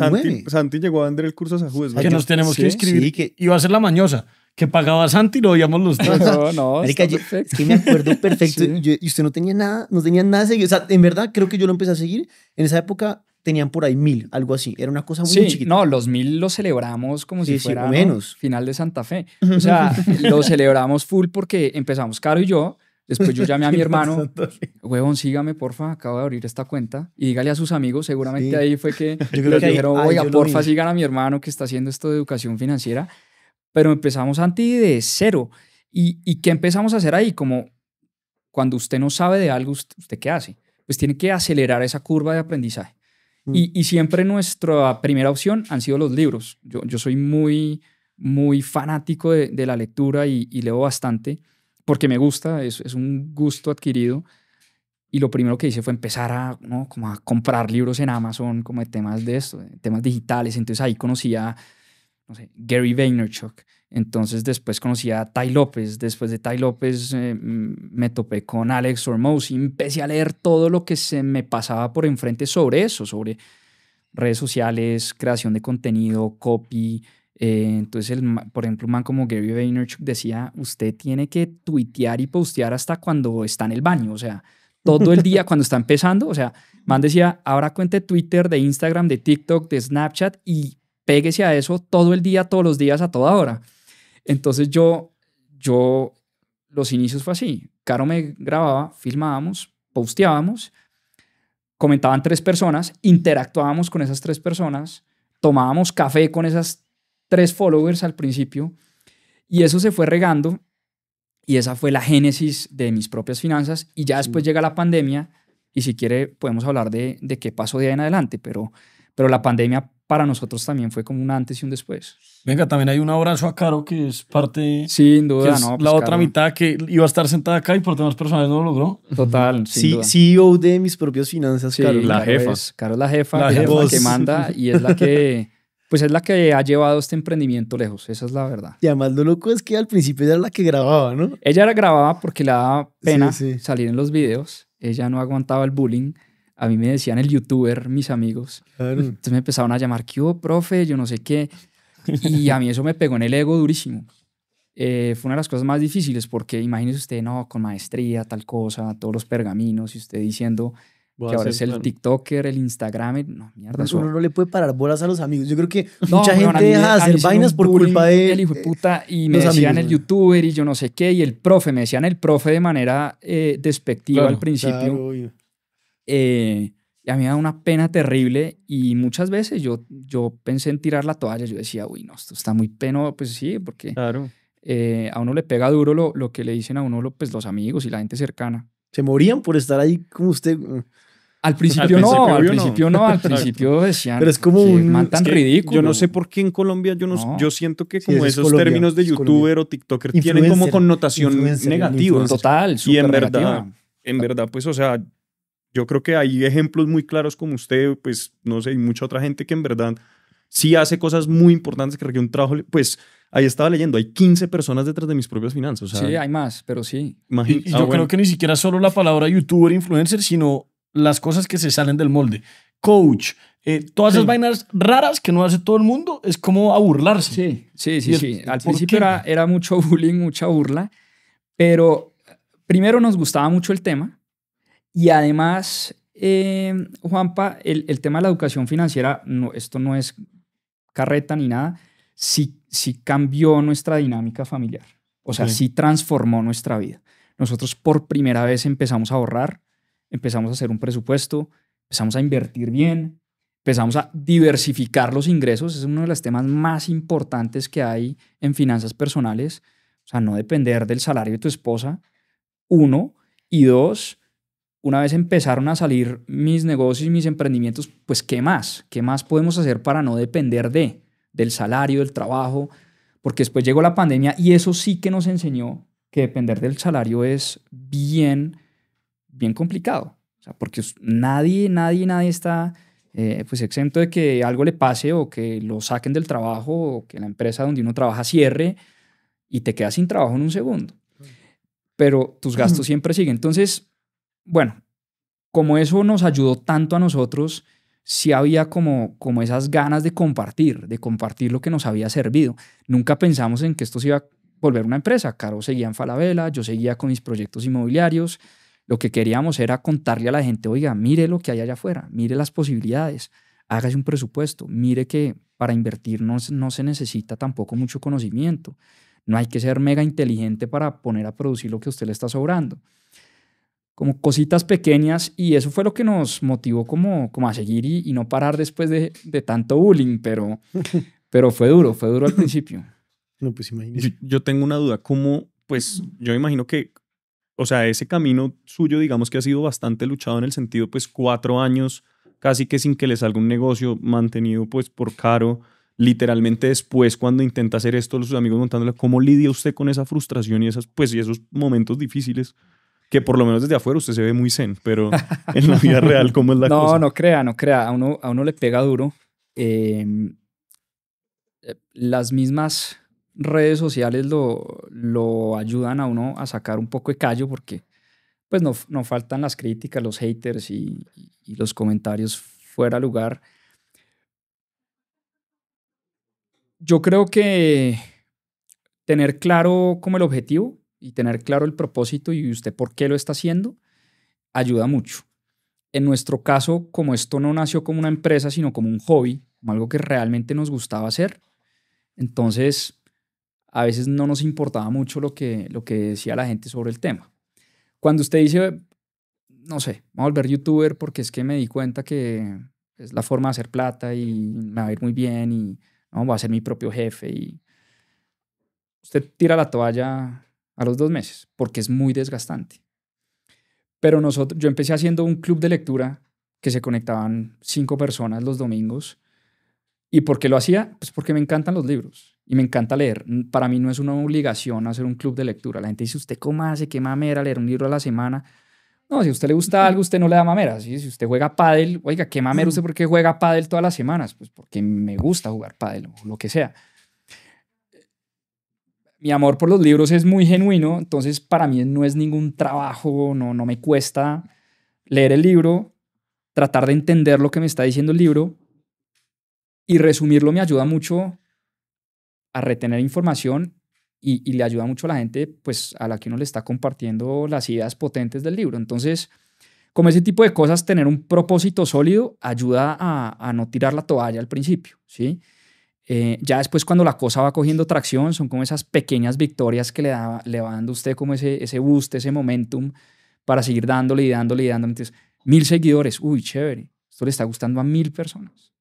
Santi, llegó a vender el curso de Sajú. Que nos tenemos que inscribir. Sí, que... Iba a ser la mañosa. Que pagaba Santi y lo veíamos los tres. No, no, es que me acuerdo perfecto. y usted no tenía nada, no tenía nada de seguir. O sea, en verdad, creo que yo lo empecé a seguir. En esa época tenían por ahí mil, algo así. Era una cosa muy sí, chiquita. No, los mil los celebramos como si fuera menos. final de Santa Fe. O sea, lo celebramos full porque empezamos Caro y yo Después yo llamé a mi hermano, huevón, sígame, porfa, acabo de abrir esta cuenta y dígale a sus amigos, seguramente ahí fue que les dijeron, oiga, porfa, sigan a mi hermano que está haciendo esto de educación financiera. Pero empezamos anti de cero. ¿Y, ¿Y qué empezamos a hacer ahí? Como cuando usted no sabe de algo, ¿usted, qué hace? Pues tiene que acelerar esa curva de aprendizaje. Mm. Y, y, siempre nuestra primera opción han sido los libros. Yo, yo soy muy, muy fanático de, de la lectura y, y leo bastante porque me gusta, es, un gusto adquirido. Y lo primero que hice fue empezar a, como a comprar libros en Amazon, como de temas de esto, temas digitales. Entonces ahí conocía a Gary Vaynerchuk. Entonces después conocí a Ty López. Después de Ty López eh, me topé con Alex Ormosi. empecé a leer todo lo que se me pasaba por enfrente sobre eso, sobre redes sociales, creación de contenido, copy, eh, entonces, el, por ejemplo, un man como Gary Vaynerchuk decía, usted tiene que tuitear y postear hasta cuando está en el baño, o sea, todo el día cuando está empezando, o sea, man decía, ahora cuente Twitter, de Instagram, de TikTok, de Snapchat y péguese a eso todo el día, todos los días, a toda hora. Entonces yo, yo, los inicios fue así. Caro me grababa, filmábamos, posteábamos, comentaban tres personas, interactuábamos con esas tres personas, tomábamos café con esas tres followers al principio y eso se fue regando y esa fue la génesis de mis propias finanzas y ya después llega la pandemia y si quiere podemos hablar de, de qué pasó de ahí en adelante, pero, pero la pandemia para nosotros también fue como un antes y un después. Venga, también hay un abrazo a Caro que es parte. Sin duda, pues, la otra mitad que iba a estar sentada acá y por temas personales no lo logró. Total. sí sí, duda. CEO de mis propias finanzas, sí, La, jefa. Caro es la jefa, jefa. que manda y es la que. Pues es la que ha llevado este emprendimiento lejos, esa es la verdad. Y además lo loco es que al principio era la que grababa, ¿no? Ella la grababa porque le daba pena salir en los videos, ella no aguantaba el bullying. A mí me decían el youtuber, mis amigos. Entonces me empezaron a llamar, ¿qué hubo, profe? Yo no sé qué. Y a mí eso me pegó en el ego durísimo. Eh, fue una de las cosas más difíciles porque imagínese usted, no, con maestría, tal cosa, todos los pergaminos y usted diciendo, que ahora es el TikToker, el Instagram. No, mierda. Uno, no le puede parar bolas a los amigos. Yo creo que mucha gente deja de hacer vainas por culpa de. El hijo de eh, puta, y me decían el youtuber y yo no sé qué, y el profe. Me decían el profe de manera eh, despectiva al principio. Eh, y a mí me da una pena terrible y muchas veces yo, yo pensé en tirar la toalla. Yo decía, uy, no, esto está muy peno. Pues sí, porque a uno le pega duro lo, lo que le dicen a uno pues, los amigos y la gente cercana. Se morían por estar ahí como usted. Al principio, no, al principio no, al principio decían. Pero es como un. Man tan ridículo. Yo no sé por qué en Colombia, yo, no, yo siento que como esos términos de youtuber o tiktoker tienen como connotación negativa. Total, Y en verdad, en verdad, pues, o sea, yo creo que hay ejemplos muy claros como usted, pues, no sé, y mucha otra gente que en verdad sí hace cosas muy importantes que requiere un trabajo, pues ahí estaba leyendo, hay 15 personas detrás de mis propias finanzas. sí, hay más, pero sí. Y, ah, yo creo que ni siquiera solo la palabra youtuber, influencer, sino las cosas que se salen del molde. Coach, eh, todas esas vainas raras que no hace todo el mundo, es como a burlarse. Sí, sí, sí. Al principio era, mucho bullying, mucha burla, pero eh, primero nos gustaba mucho el tema y además, em, Juanpa, el, tema de la educación financiera, no, esto no es carreta ni nada, sí, sí cambió nuestra dinámica familiar. O sea, sí transformó nuestra vida. Nosotros por primera vez empezamos a ahorrar empezamos a hacer un presupuesto, empezamos a invertir bien, empezamos a diversificar los ingresos, es uno de los temas más importantes que hay en finanzas personales, o sea, no depender del salario de tu esposa, uno, y dos, una vez empezaron a salir mis negocios y mis emprendimientos, pues ¿qué más? ¿Qué más podemos hacer para no depender de del salario, del trabajo? Porque después llegó la pandemia y eso sí que nos enseñó que depender del salario es bien bien complicado, porque nadie, nadie, nadie está eh, pues exento de que algo le pase o que lo saquen del trabajo o que la empresa donde uno trabaja cierre y te quedas sin trabajo en un segundo. Pero tus gastos siempre siguen. Entonces, bueno, como eso nos ayudó tanto a nosotros, si había como, como esas ganas de compartir, de compartir lo que nos había servido. Nunca pensamos en que esto se iba a volver una empresa. Caro seguía en Falabella, yo seguía con mis proyectos inmobiliarios. Lo que queríamos era contarle a la gente, oiga, mire lo que hay allá afuera, mire las posibilidades, hágase un presupuesto, mire que para invertir no, se necesita tampoco mucho conocimiento, no hay que ser mega inteligente para poner a producir lo que a usted le está sobrando. Como cositas pequeñas y eso fue lo que nos motivó como, como a seguir y, no parar después de, tanto bullying, pero, pero fue duro, fue duro al principio. Pues, yo, yo tengo una duda, ¿cómo, pues yo imagino que o sea, ese camino suyo, digamos que ha sido bastante luchado en el sentido, pues cuatro años casi que sin que le salga un negocio mantenido pues por caro. Literalmente después, cuando intenta hacer esto, los amigos montándole, ¿cómo lidia usted con esa frustración y, esas, pues, y esos momentos difíciles? que por lo menos desde afuera usted se ve muy zen, pero en la vida real, ¿cómo es la cosa? No, no crea, no crea. A uno, a uno le pega duro. Eh, las mismas redes sociales lo, ayudan a uno a sacar un poco de callo porque pues no, faltan las críticas, los haters y, los comentarios fuera lugar. Yo creo que tener claro como el objetivo y tener claro el propósito y usted por qué lo está haciendo ayuda mucho. En nuestro caso, como esto no nació como una empresa, sino como un hobby, como algo que realmente nos gustaba hacer, entonces a veces no nos importaba mucho lo que, lo que decía la gente sobre el tema. Cuando usted dice, no sé, voy a volver youtuber porque es que me di cuenta que es la forma de hacer plata y me va a ir muy bien y no, voy a ser mi propio jefe y usted tira la toalla a los dos meses porque es muy desgastante. Pero nosotros, yo empecé haciendo un club de lectura que se conectaban cinco personas los domingos. ¿Y por qué lo hacía? Pues porque me encantan los libros y me encanta leer. Para mí no es una obligación hacer un club de lectura. La gente dice, ¿usted cómo hace? ¿Qué mamera leer un libro a la semana? No, si a usted le gusta algo, usted no le da mamera. Si usted juega pádel, oiga, ¿qué mamera usted por qué juega pádel todas las semanas? Pues porque me gusta jugar pádel o lo que sea. Mi amor por los libros es muy genuino, entonces para mí no es ningún trabajo, no, no me cuesta leer el libro, tratar de entender lo que me está diciendo el libro y resumirlo me ayuda mucho a retener información y, le ayuda mucho a la gente pues a la que uno le está compartiendo las ideas potentes del libro. Entonces, como ese tipo de cosas, tener un propósito sólido ayuda a, no tirar la toalla al principio, ¿sí? Eh, ya después cuando la cosa va cogiendo tracción, son como esas pequeñas victorias que le, da, le va dando a usted como ese, ese boost, ese momentum para seguir dándole y dándole y dándole. Entonces, mil seguidores, uy, chévere, esto le está gustando a mil personas.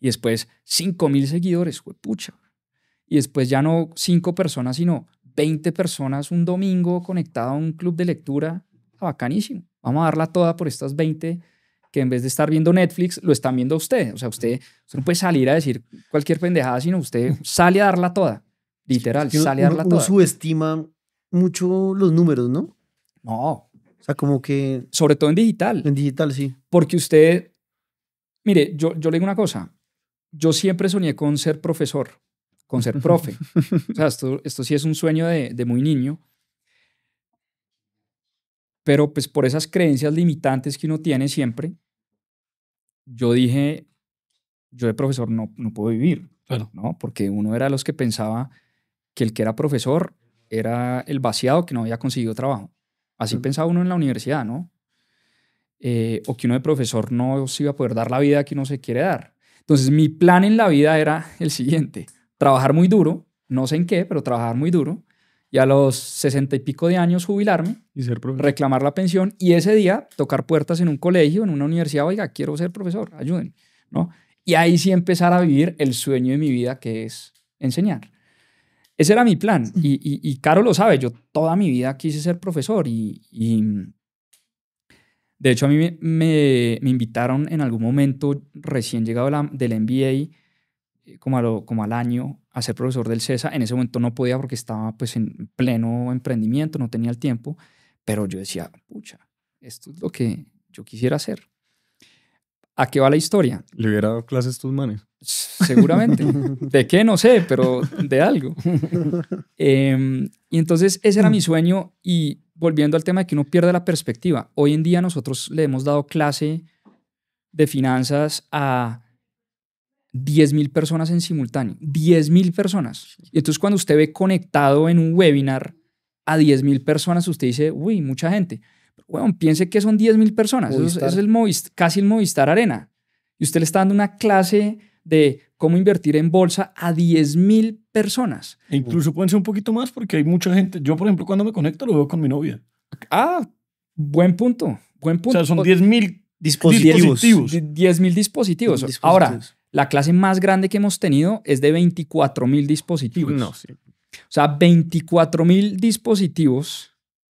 Y después, cinco mil seguidores, pucha, y después ya no cinco personas, sino 20 personas un domingo conectado a un club de lectura, está ah, bacanísimo. Vamos a darla toda por estas 20 que en vez de estar viendo Netflix, lo están viendo usted. O sea, usted, usted no puede salir a decir cualquier pendejada, sino usted sale a darla toda. Literal, sale a darla uno toda. subestima mucho los números, ¿no? No. O sea, como que... Sobre todo en digital. En digital, sí. Porque usted... Mire, yo, yo le digo una cosa. Yo siempre soñé con ser profesor con ser profe. o sea, esto, sí es un sueño de, muy niño. Pero pues por esas creencias limitantes que uno tiene siempre, yo dije, yo de profesor no, no puedo vivir, ¿no? Porque uno era los que pensaba que el que era profesor era el vaciado que no había conseguido trabajo. Así pensaba uno en la universidad, ¿no? Eh, o que uno de profesor no se iba a poder dar la vida que uno se quiere dar. Entonces mi plan en la vida era el siguiente trabajar muy duro, no sé en qué, pero trabajar muy duro, y a los sesenta y pico de años jubilarme, y reclamar la pensión, y ese día tocar puertas en un colegio, en una universidad, oiga, quiero ser profesor, ayúdenme, ¿no? Y ahí sí empezar a vivir el sueño de mi vida, que es enseñar. Ese era mi plan, y, y, Caro lo sabe, yo toda mi vida quise ser profesor, y, de hecho a mí me, invitaron en algún momento, recién llegado del MBA, eh, como, al año a ser profesor del CESA. En ese momento no podía porque estaba pues en pleno emprendimiento, no tenía el tiempo, pero yo decía, pucha, esto es lo que yo quisiera hacer. ¿A qué va la historia? ¿Le hubiera dado clases tus manes? Seguramente. ¿De qué? No sé, pero de algo. Em, y entonces ese era mi sueño y volviendo al tema de que uno pierde la perspectiva. Hoy en día nosotros le hemos dado clase de finanzas a 10.000 personas en simultáneo, 10.000 personas. Y entonces cuando usted ve conectado en un webinar a 10.000 personas, usted dice, uy, mucha gente. bueno, piense que son 10.000 personas, eso es, el casi el Movistar Arena. Y usted le está dando una clase de cómo invertir en bolsa a 10.000 personas. E incluso pueden ser un poquito más porque hay mucha gente. Yo, por ejemplo, cuando me conecto lo veo con mi novia. Ah, buen punto, buen punto. O sea, son 10.000 dispositivos. 10.000 mil dispositivos. Ahora, la clase más grande que hemos tenido es de 24 mil dispositivos. No, sí. O sea, 24 mil dispositivos,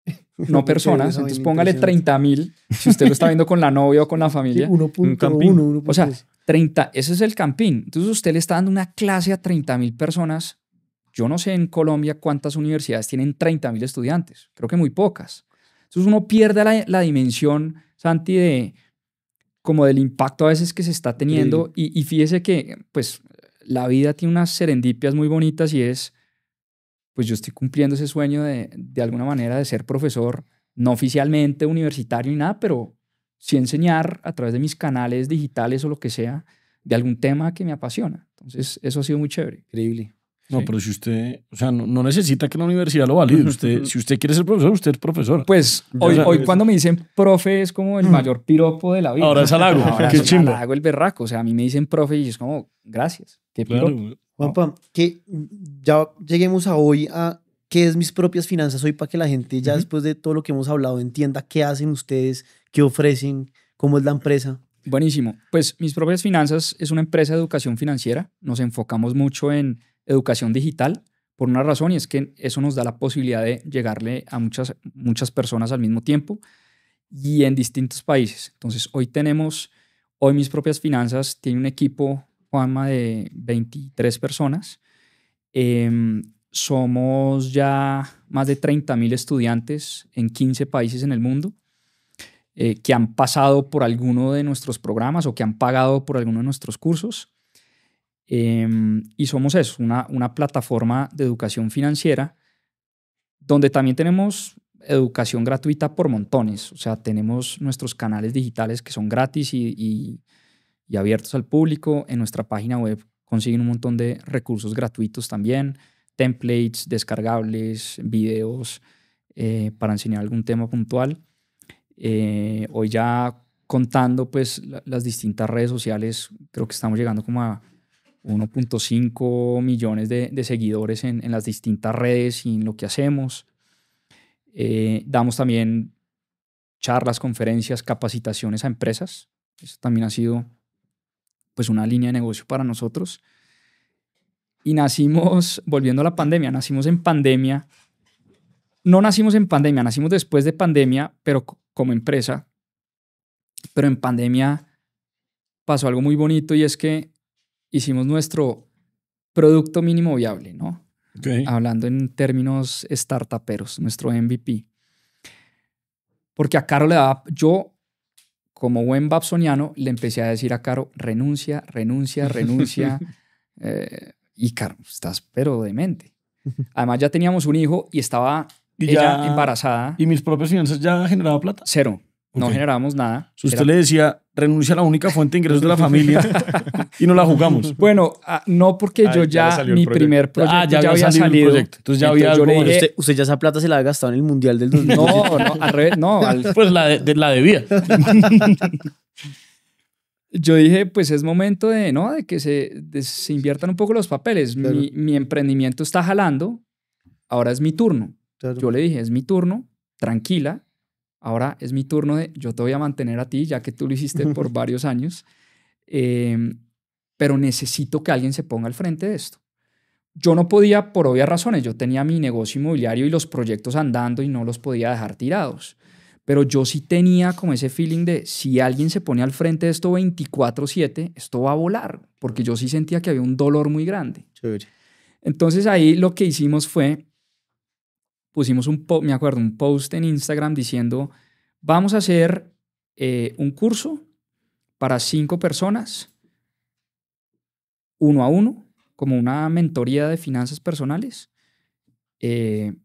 no personas. entonces póngale 30 mil si usted lo está viendo con la novia o con la familia. 1.1. O sea, 30, ese es el campín. Entonces usted le está dando una clase a 30 mil personas. Yo no sé en Colombia cuántas universidades tienen 30 mil estudiantes. Creo que muy pocas. Entonces uno pierde la, la dimensión, Santi, de como del impacto a veces que se está teniendo. Y, fíjese que, pues, la vida tiene unas serendipias muy bonitas y es, pues yo estoy cumpliendo ese sueño de, de alguna manera de ser profesor, no oficialmente universitario ni nada, pero sí enseñar a través de mis canales digitales o lo que sea, de algún tema que me apasiona. Entonces, eso ha sido muy chévere. Increíble. No, pero si usted, o sea, no, necesita que la universidad lo valide. Usted, si usted quiere ser profesor, usted es profesor. Pues hoy, hoy cuando me dicen profe es como el mm. mayor piropo de la vida. Ahora es al Qué chingo. Hago el berraco. O sea, a mí me dicen profe y es como, gracias. Qué piropo. que ya lleguemos a hoy a qué es mis propias finanzas hoy para que la gente ya después de todo lo que hemos hablado entienda qué hacen ustedes, qué ofrecen, cómo es la empresa. Buenísimo. Pues mis propias finanzas es una empresa de educación financiera. Nos enfocamos mucho en educación digital por una razón y es que eso nos da la posibilidad de llegarle a muchas, muchas personas al mismo tiempo y en distintos países. Entonces, hoy tenemos, hoy mis propias finanzas tiene un equipo, Juanma, de 23 personas. Em, somos ya más de mil estudiantes en 15 países en el mundo eh, que han pasado por alguno de nuestros programas o que han pagado por alguno de nuestros cursos. Em, y somos eso, una, una plataforma de educación financiera donde también tenemos educación gratuita por montones. O sea, tenemos nuestros canales digitales que son gratis y, y, abiertos al público. En nuestra página web consiguen un montón de recursos gratuitos también, templates, descargables, videos eh, para enseñar algún tema puntual. Eh, hoy ya contando pues las distintas redes sociales, creo que estamos llegando como a 1.5 millones de, seguidores en, las distintas redes y en lo que hacemos. Eh, damos también charlas, conferencias, capacitaciones a empresas. Eso también ha sido pues una línea de negocio para nosotros. Y nacimos, volviendo a la pandemia, nacimos en pandemia. No nacimos en pandemia, nacimos después de pandemia, pero como empresa. Pero en pandemia pasó algo muy bonito y es que hicimos nuestro producto mínimo viable, ¿no? Hablando en términos startuperos, nuestro MVP. Porque a Caro le daba, yo como buen babsoniano, le empecé a decir a Caro, renuncia, renuncia, renuncia. Eh, y Caro, estás pero demente. Además ya teníamos un hijo y estaba ella embarazada. ¿Y mis propios finanzas ya generaba plata? Cero. No generábamos nada. usted le decía, renuncia a la única fuente de ingresos de la familia y no la jugamos. Bueno, ah, no porque yo ya, mi primer ah, proyecto ya, había salido. Entonces ya había... usted, ya esa plata se la había gastado en el Mundial del No, no, al revés, no. Pues la, de, debía. yo dije, pues es momento de, ¿no? de que se, inviertan un poco los papeles. Mi, emprendimiento está jalando, ahora es mi turno. Yo le dije, es mi turno, tranquila, Ahora es mi turno de yo te voy a mantener a ti, ya que tú lo hiciste por varios años, em, pero necesito que alguien se ponga al frente de esto. Yo no podía, por obvias razones, yo tenía mi negocio inmobiliario y los proyectos andando y no los podía dejar tirados pero yo sí tenía como ese feeling de si alguien se pone al frente de esto 24/7, esto va a volar, porque yo sí sentía que había un dolor muy grande. Entonces ahí lo que hicimos fue, pusimos un, me acuerdo, un post en Instagram diciendo, vamos a hacer eh, un curso para cinco personas, uno a uno, como una mentoría de finanzas personales. Eh,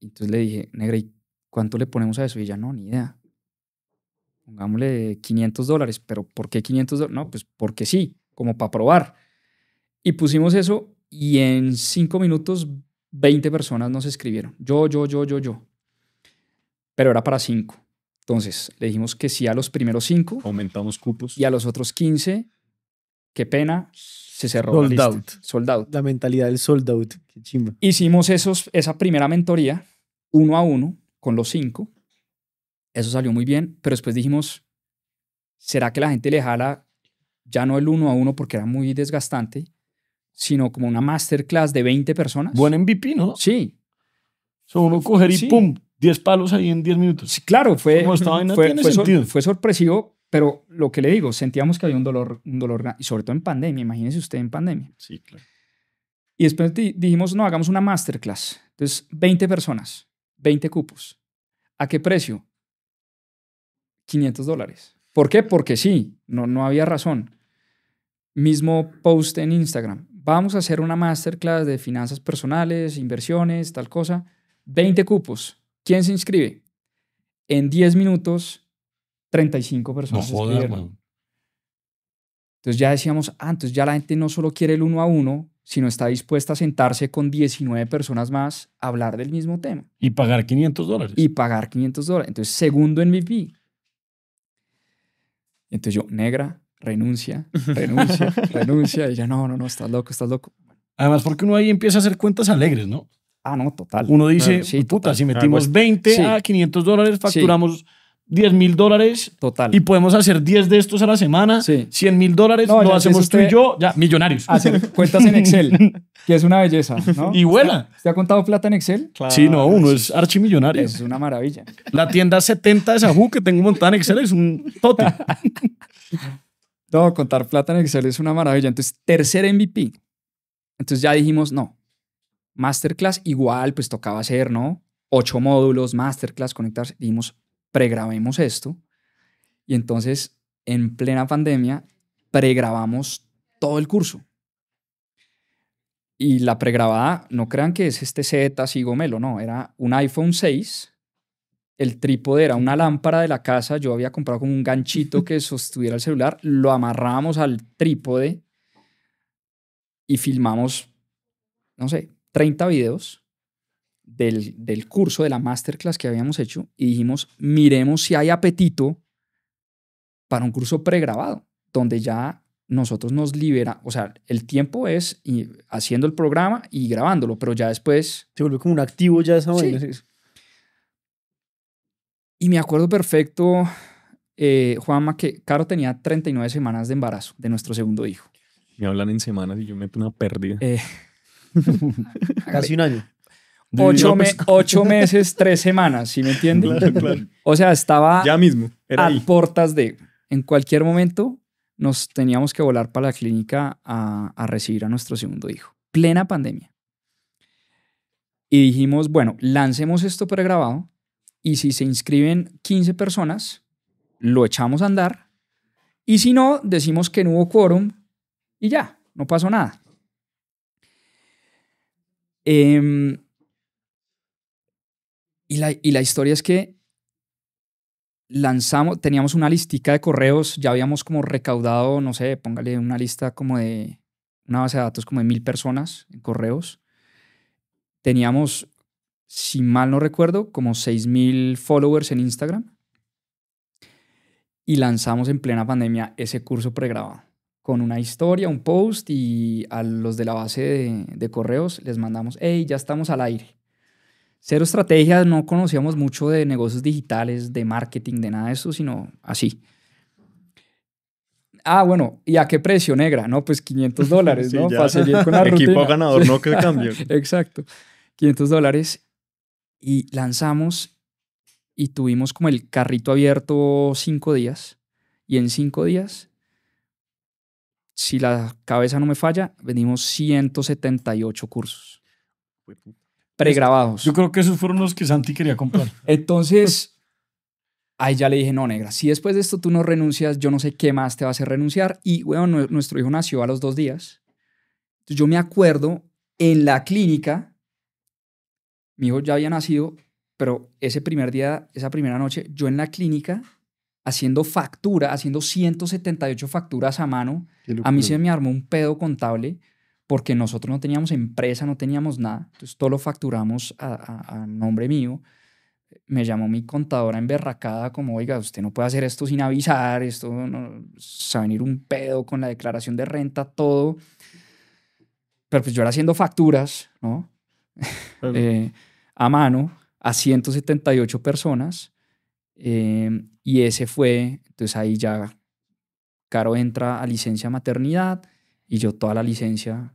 entonces le dije, Negra, ¿y cuánto le ponemos a eso? Y ella, no, ni idea. Pongámosle 500 dólares, pero ¿por qué 500 dólares? No, pues porque sí, como para probar. Y pusimos eso y en cinco minutos 20 personas nos escribieron. Yo, yo, yo, yo, yo. Pero era para 5. Entonces, le dijimos que sí a los primeros 5. Aumentamos cupos. Y a los otros 15, qué pena, se cerró sold la Sold out. La mentalidad del sold out. Hicimos esos, esa primera mentoría, uno a uno, con los 5. Eso salió muy bien, pero después dijimos, ¿será que la gente le jala ya no el uno a uno porque era muy desgastante, sino como una masterclass de 20 personas. Buen MVP, ¿no? Sí. solo uno coger y pum, 10 palos ahí en 10 minutos. Sí, claro, fue, fue, sorpresivo, pero lo que le digo, sentíamos que había un dolor, un dolor, y sobre todo en pandemia, imagínese usted en pandemia. Sí, claro. Y después dijimos, no, hagamos una masterclass. Entonces, 20 personas, 20 cupos. ¿A qué precio? 500 dólares. ¿Por qué? Porque sí, no, no había razón. Mismo post en Instagram, vamos a hacer una masterclass de finanzas personales, inversiones, tal cosa, 20 cupos. ¿Quién se inscribe? En 10 minutos, 35 personas. No Entonces ya decíamos, ah, entonces ya la gente no solo quiere el uno a uno, sino está dispuesta a sentarse con 19 personas más a hablar del mismo tema. Y pagar 500 dólares. Y pagar 500 dólares. Entonces, segundo en MVP. Entonces yo, negra, renuncia, renuncia, renuncia. Y ya no, no, no, estás loco, estás loco. Además, porque uno ahí empieza a hacer cuentas alegres, ¿no? Ah, no, total. Uno dice, puta, si metimos 20 pues, a 500 dólares, facturamos 10 mil dólares. Total. Y podemos hacer 10 de estos a la semana. 100 mil dólares, lo hacemos tú y yo, ya, millonarios. cuentas en Excel, que es una belleza, ¿no? Y buena ¿Te ha contado plata en Excel? Sí, no, uno es archimillonario. Es una maravilla. La tienda 70 de sahu que tengo montada en Excel es un tote. No, contar plata en Excel es una maravilla. Entonces, tercer MVP. Entonces ya dijimos, no, masterclass igual, pues tocaba hacer, ¿no? Ocho módulos, masterclass, conectarse. Dijimos, pregrabemos esto. Y entonces, en plena pandemia, pregrabamos todo el curso. Y la pregrabada, no crean que es este Z así gomelo, no, era un iPhone 6 el trípode era una lámpara de la casa, yo había comprado como un ganchito que sostuviera el celular, lo amarramos al trípode y filmamos, no sé, 30 videos del, curso, de la masterclass que habíamos hecho y dijimos, miremos si hay apetito para un curso pregrabado, donde ya nosotros nos libera, o sea, el tiempo es haciendo el programa y grabándolo, pero ya después... Se vuelve como un activo ya esa sí. Y me acuerdo perfecto, eh, Juanma, que Caro tenía 39 semanas de embarazo de nuestro segundo hijo. Me hablan en semanas y yo meto una pérdida. Eh, Casi un año. Pues. Ocho, meses, tres semanas, ¿sí me entiendes? Claro, claro. O sea, estaba ya mismo, Era a portas de... En cualquier momento nos teníamos que volar para la clínica a, a recibir a nuestro segundo hijo. Plena pandemia. Y dijimos, bueno, lancemos esto pregrabado y si se inscriben 15 personas, lo echamos a andar y si no, decimos que no hubo quórum y ya, no pasó nada. Em, y, la, y la historia es que lanzamos, teníamos una listica de correos, ya habíamos como recaudado, no sé, póngale una lista como de una base de datos como de mil personas en correos. Teníamos si mal no recuerdo, como mil followers en Instagram. Y lanzamos en plena pandemia ese curso pregrabado con una historia, un post y a los de la base de, correos les mandamos, hey, ya estamos al aire. Cero estrategias, no conocíamos mucho de negocios digitales, de marketing, de nada de eso, sino así. Ah, bueno, ¿y a qué precio, negra? No, pues 500 dólares, ¿no? Para con Equipo ganador, no que cambio. Exacto. 500 dólares y lanzamos y tuvimos como el carrito abierto cinco días. Y en cinco días, si la cabeza no me falla, vendimos 178 cursos pregrabados. Yo creo que esos fueron los que Santi quería comprar. Entonces, ahí ya le dije, no, negra, si después de esto tú no renuncias, yo no sé qué más te va a hacer renunciar. Y, bueno, nuestro hijo nació a los dos días. yo me acuerdo en la clínica mi hijo ya había nacido, pero ese primer día, esa primera noche, yo en la clínica haciendo factura, haciendo 178 facturas a mano, a mí se me armó un pedo contable porque nosotros no teníamos empresa, no teníamos nada. Entonces todo lo facturamos a, nombre mío. Me llamó mi contadora emberracada como, oiga, usted no puede hacer esto sin avisar, esto se va a venir un pedo con la declaración de renta, todo. Pero pues yo era haciendo facturas, ¿no? eh, a mano a 178 personas em, y ese fue, entonces ahí ya Caro entra a licencia maternidad y yo toda la licencia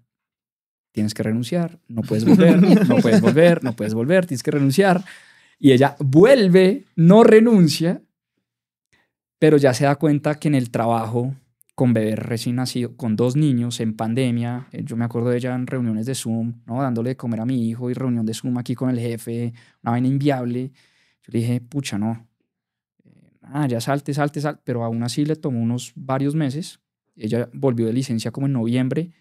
tienes que renunciar, no puedes volver, no puedes volver, no puedes volver, tienes que renunciar. Y ella vuelve, no renuncia, pero ya se da cuenta que en el trabajo con bebé recién nacido, con dos niños en pandemia. Eh, yo me acuerdo de ella en reuniones de Zoom, ¿no? dándole de comer a mi hijo y reunión de Zoom aquí con el jefe, una vaina inviable. Yo le dije, pucha, no. Ah, ya salte, salte, salte. Pero aún así le tomó unos varios meses. Ella volvió de licencia como en noviembre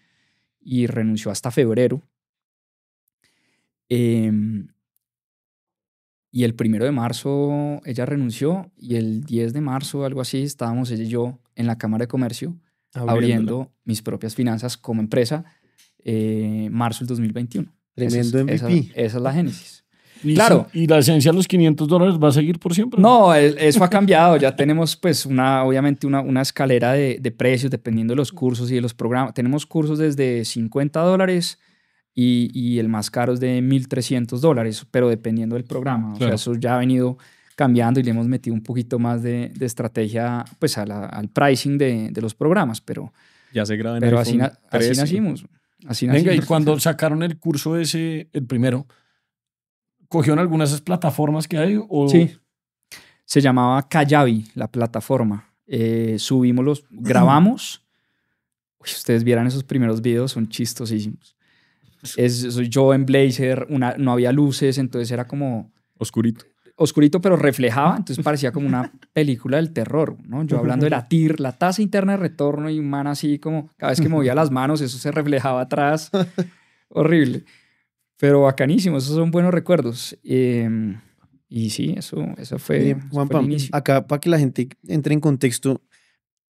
y renunció hasta febrero. Em, y el primero de marzo ella renunció y el 10 de marzo, algo así, estábamos ella y yo en la Cámara de Comercio, abriendo, mis propias finanzas como empresa, eh, marzo del 2021. Tremendo MVP. Esa, es la génesis. Y claro. ¿Y la esencia de los 500 dólares va a seguir por siempre? No, eso ha cambiado. ya tenemos, pues, una, obviamente, una, una escalera de, de, precios dependiendo de los cursos y de los programas. Tenemos cursos desde 50 dólares y, y el más caro es de 1.300 dólares, pero dependiendo del programa. O sea, eso ya ha venido cambiando y le hemos metido un poquito más de, estrategia pues al pricing de, los programas, pero... Ya se Pero así, así, nacimos. Venga, y cuando sacaron el curso ese, el primero, ¿cogieron algunas de esas plataformas que hay? Sí. Se llamaba Kayabi, la plataforma. Eh, subimos los, grabamos. ustedes vieran esos primeros videos, son chistosísimos. Es, yo en blazer, una, no había luces, entonces era como... Oscurito oscurito, pero reflejaba, entonces parecía como una película del terror, ¿no? Yo hablando de la TIR, la tasa interna de retorno y man así como cada vez que movía las manos, eso se reflejaba atrás. Horrible. Pero bacanísimo, esos son buenos recuerdos. Em, y sí, eso, eso fue, Juan inicio. Acá, para que la gente entre en contexto,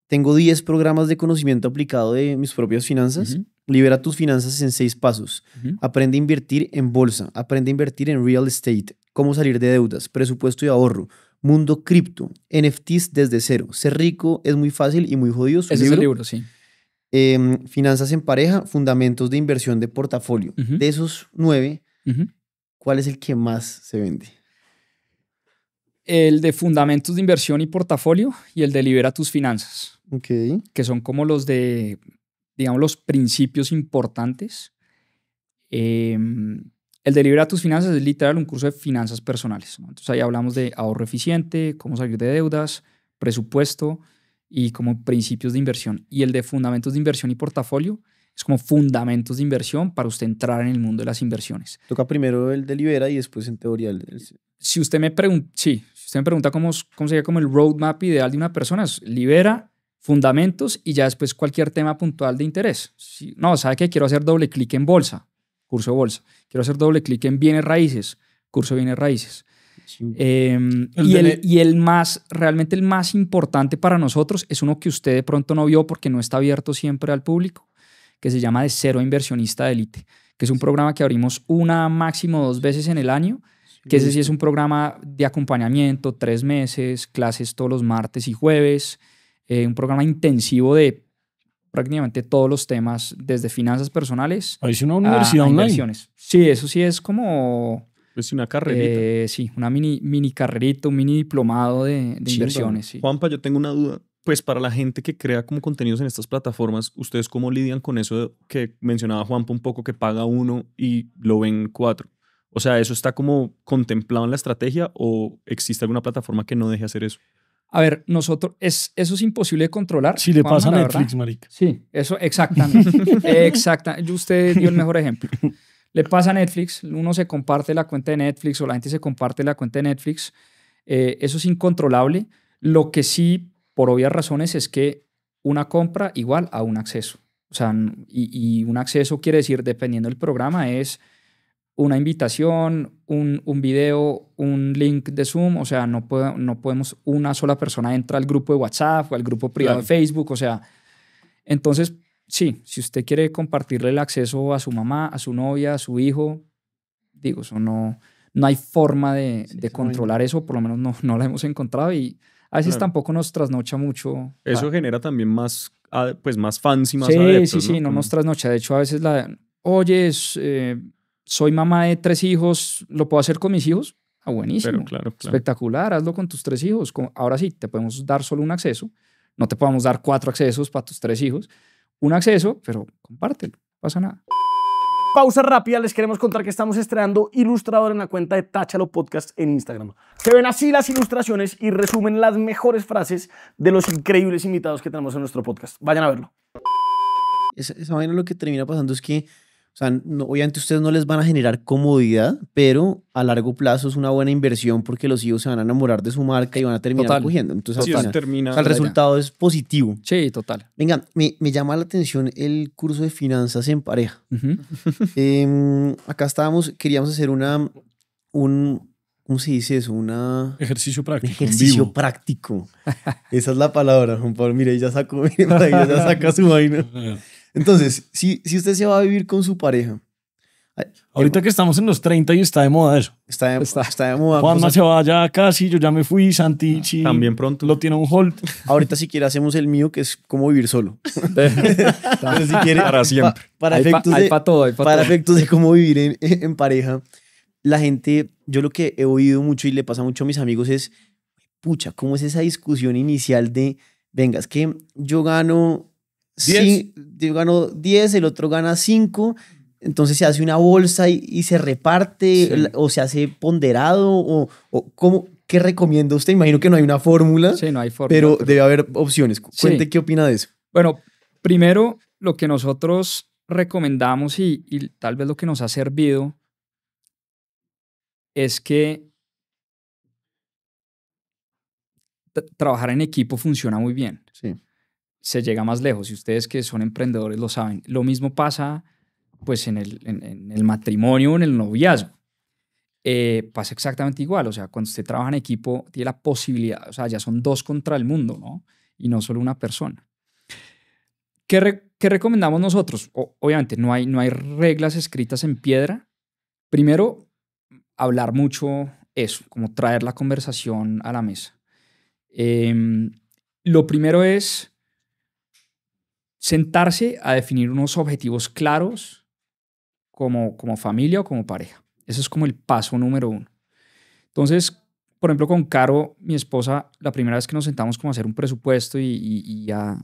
tengo 10 programas de conocimiento aplicado de mis propias finanzas. Libera tus finanzas en 6 pasos. Aprende a invertir en bolsa. Aprende a invertir en real estate cómo salir de deudas, presupuesto y ahorro, mundo cripto, NFTs desde cero, ser rico es muy fácil y muy jodido. libro? es el libro, sí. Em, finanzas en pareja, fundamentos de inversión de portafolio. De esos nueve, ¿cuál es el que más se vende? El de fundamentos de inversión y portafolio y el de libera tus finanzas. Ok. Que son como los de, digamos, los principios importantes. Eh, el de Libera tus finanzas es literal un curso de finanzas personales. Entonces ahí hablamos de ahorro eficiente, cómo salir de deudas, presupuesto y como principios de inversión. Y el de fundamentos de inversión y portafolio es como fundamentos de inversión para usted entrar en el mundo de las inversiones. Toca primero el de y después en teoría el... Si usted me pregunta, sí, usted me pregunta cómo, sería como el roadmap ideal de una persona, es Libera, fundamentos y ya después cualquier tema puntual de interés. Si, no, sabe que quiero hacer doble clic en bolsa curso bolsa. Quiero hacer doble clic en bienes raíces, curso bienes raíces. Em, y, el, más, realmente el más importante para nosotros es uno que usted de pronto no vio porque no está abierto siempre al público, que se llama de cero inversionista de élite, que es un programa que abrimos una máximo dos veces en el año, que ese sí es un programa de acompañamiento, tres meses, clases todos los martes y jueves, eh, un programa intensivo de prácticamente todos los temas, desde finanzas personales. Ahí una universidad Inversiones. Sí, eso sí es como... Es pues una carrerita. Eh, sí, una mini, mini carrerita, un mini diplomado de, inversiones. Juanpa, yo tengo una duda. Pues para la gente que crea como contenidos en estas plataformas, ¿ustedes cómo lidian con eso que mencionaba Juanpa un poco, que paga uno y lo ven cuatro? O sea, ¿eso está como contemplado en la estrategia o existe alguna plataforma que no deje hacer eso? A ver, nosotros, es, eso es imposible de controlar. Si le pasa a Netflix, marica. Sí, eso, exactamente. exactamente. Usted dio el mejor ejemplo. Le pasa a Netflix, uno se comparte la cuenta de Netflix o la gente se comparte la cuenta de Netflix. Eh, eso es incontrolable. Lo que sí, por obvias razones, es que una compra igual a un acceso. O sea, y un acceso quiere decir, dependiendo del programa, es una invitación, un, un, video, un link de Zoom, o sea, no, no podemos, una sola persona entra al grupo de WhatsApp o al grupo privado de Facebook, o sea, entonces, sí, si usted quiere compartirle el acceso a su mamá, a su novia, a su hijo, digo, eso no, no hay forma de, de controlar eso, por lo menos no, no la hemos encontrado y a veces tampoco nos trasnocha mucho. Eso ah. genera también más, ah, pues más fans y más sí, adeptos, Sí, sí, ¿no? sí, no nos trasnocha, de hecho a veces la, oye, es... Eh, soy mamá de tres hijos, ¿lo puedo hacer con mis hijos? Ah, buenísimo. Pero, claro, Espectacular, hazlo con tus tres hijos. Ahora sí, te podemos dar solo un acceso. No te podemos dar cuatro accesos para tus tres hijos. Un acceso, pero compártelo, pasa nada. Pausa rápida, les queremos contar que estamos estrenando ilustrador en la cuenta de Táchalo Podcast en Instagram. Se ven así las ilustraciones y resumen las mejores frases de los increíbles invitados que tenemos en nuestro podcast. Vayan a verlo. Esa, esa vaina lo que termina pasando es que o sea, obviamente ustedes no les van a generar comodidad, pero a largo plazo es una buena inversión porque los hijos e se van a enamorar de su marca y van a terminar cogiendo. Entonces, Al final, el resultado es positivo. Sí, total. Venga, me, llama la atención el curso de finanzas en pareja. Em, acá estábamos, queríamos hacer una, un, ¿cómo se dice eso? Una... Ejercicio práctico. Ejercicio práctico. Esa es la palabra, Juan Pablo. Mire, ya sacó, ya saca su vaina. Entonces, si, si usted se va a vivir con su pareja. Ahorita eh, que estamos en los 30 y está de moda eso. Está de, moda. Juanma pues, se va ya casi, yo ya me fui, Santi ah, también pronto lo tiene un hold. Ahorita si quiere hacemos el mío que es cómo vivir solo. si quiere, para siempre. para, efectos de, para efectos de cómo vivir en, en pareja, la gente, yo lo que he oído mucho y le pasa mucho a mis amigos es, pucha, ¿cómo es esa discusión inicial de, venga, es que yo gano yo gano 10, el otro gana 5. Entonces se hace una bolsa y, se reparte o se hace ponderado o, o ¿cómo, ¿qué recomienda usted? Imagino que no hay una fórmula. Pero, debe haber opciones. Cuente qué opina de eso. Bueno, primero lo que nosotros recomendamos y, y tal vez lo que nos ha servido es que trabajar en equipo funciona muy bien. Sí se llega más lejos y ustedes que son emprendedores lo saben. Lo mismo pasa pues en el, en, en matrimonio, en el noviazgo. Eh, pasa exactamente igual, o sea, cuando usted trabaja en equipo tiene la posibilidad, o sea, ya son dos contra el mundo, ¿no? Y no solo una persona. ¿Qué, recomendamos nosotros? obviamente no hay, no hay reglas escritas en piedra. Primero, hablar mucho eso, como traer la conversación a la mesa. Em, lo primero es sentarse a definir unos objetivos claros como, como familia o como pareja. Eso es como el paso número uno. Entonces, por ejemplo, con Caro, mi esposa, la primera vez que nos sentamos como a hacer un presupuesto y, y, a,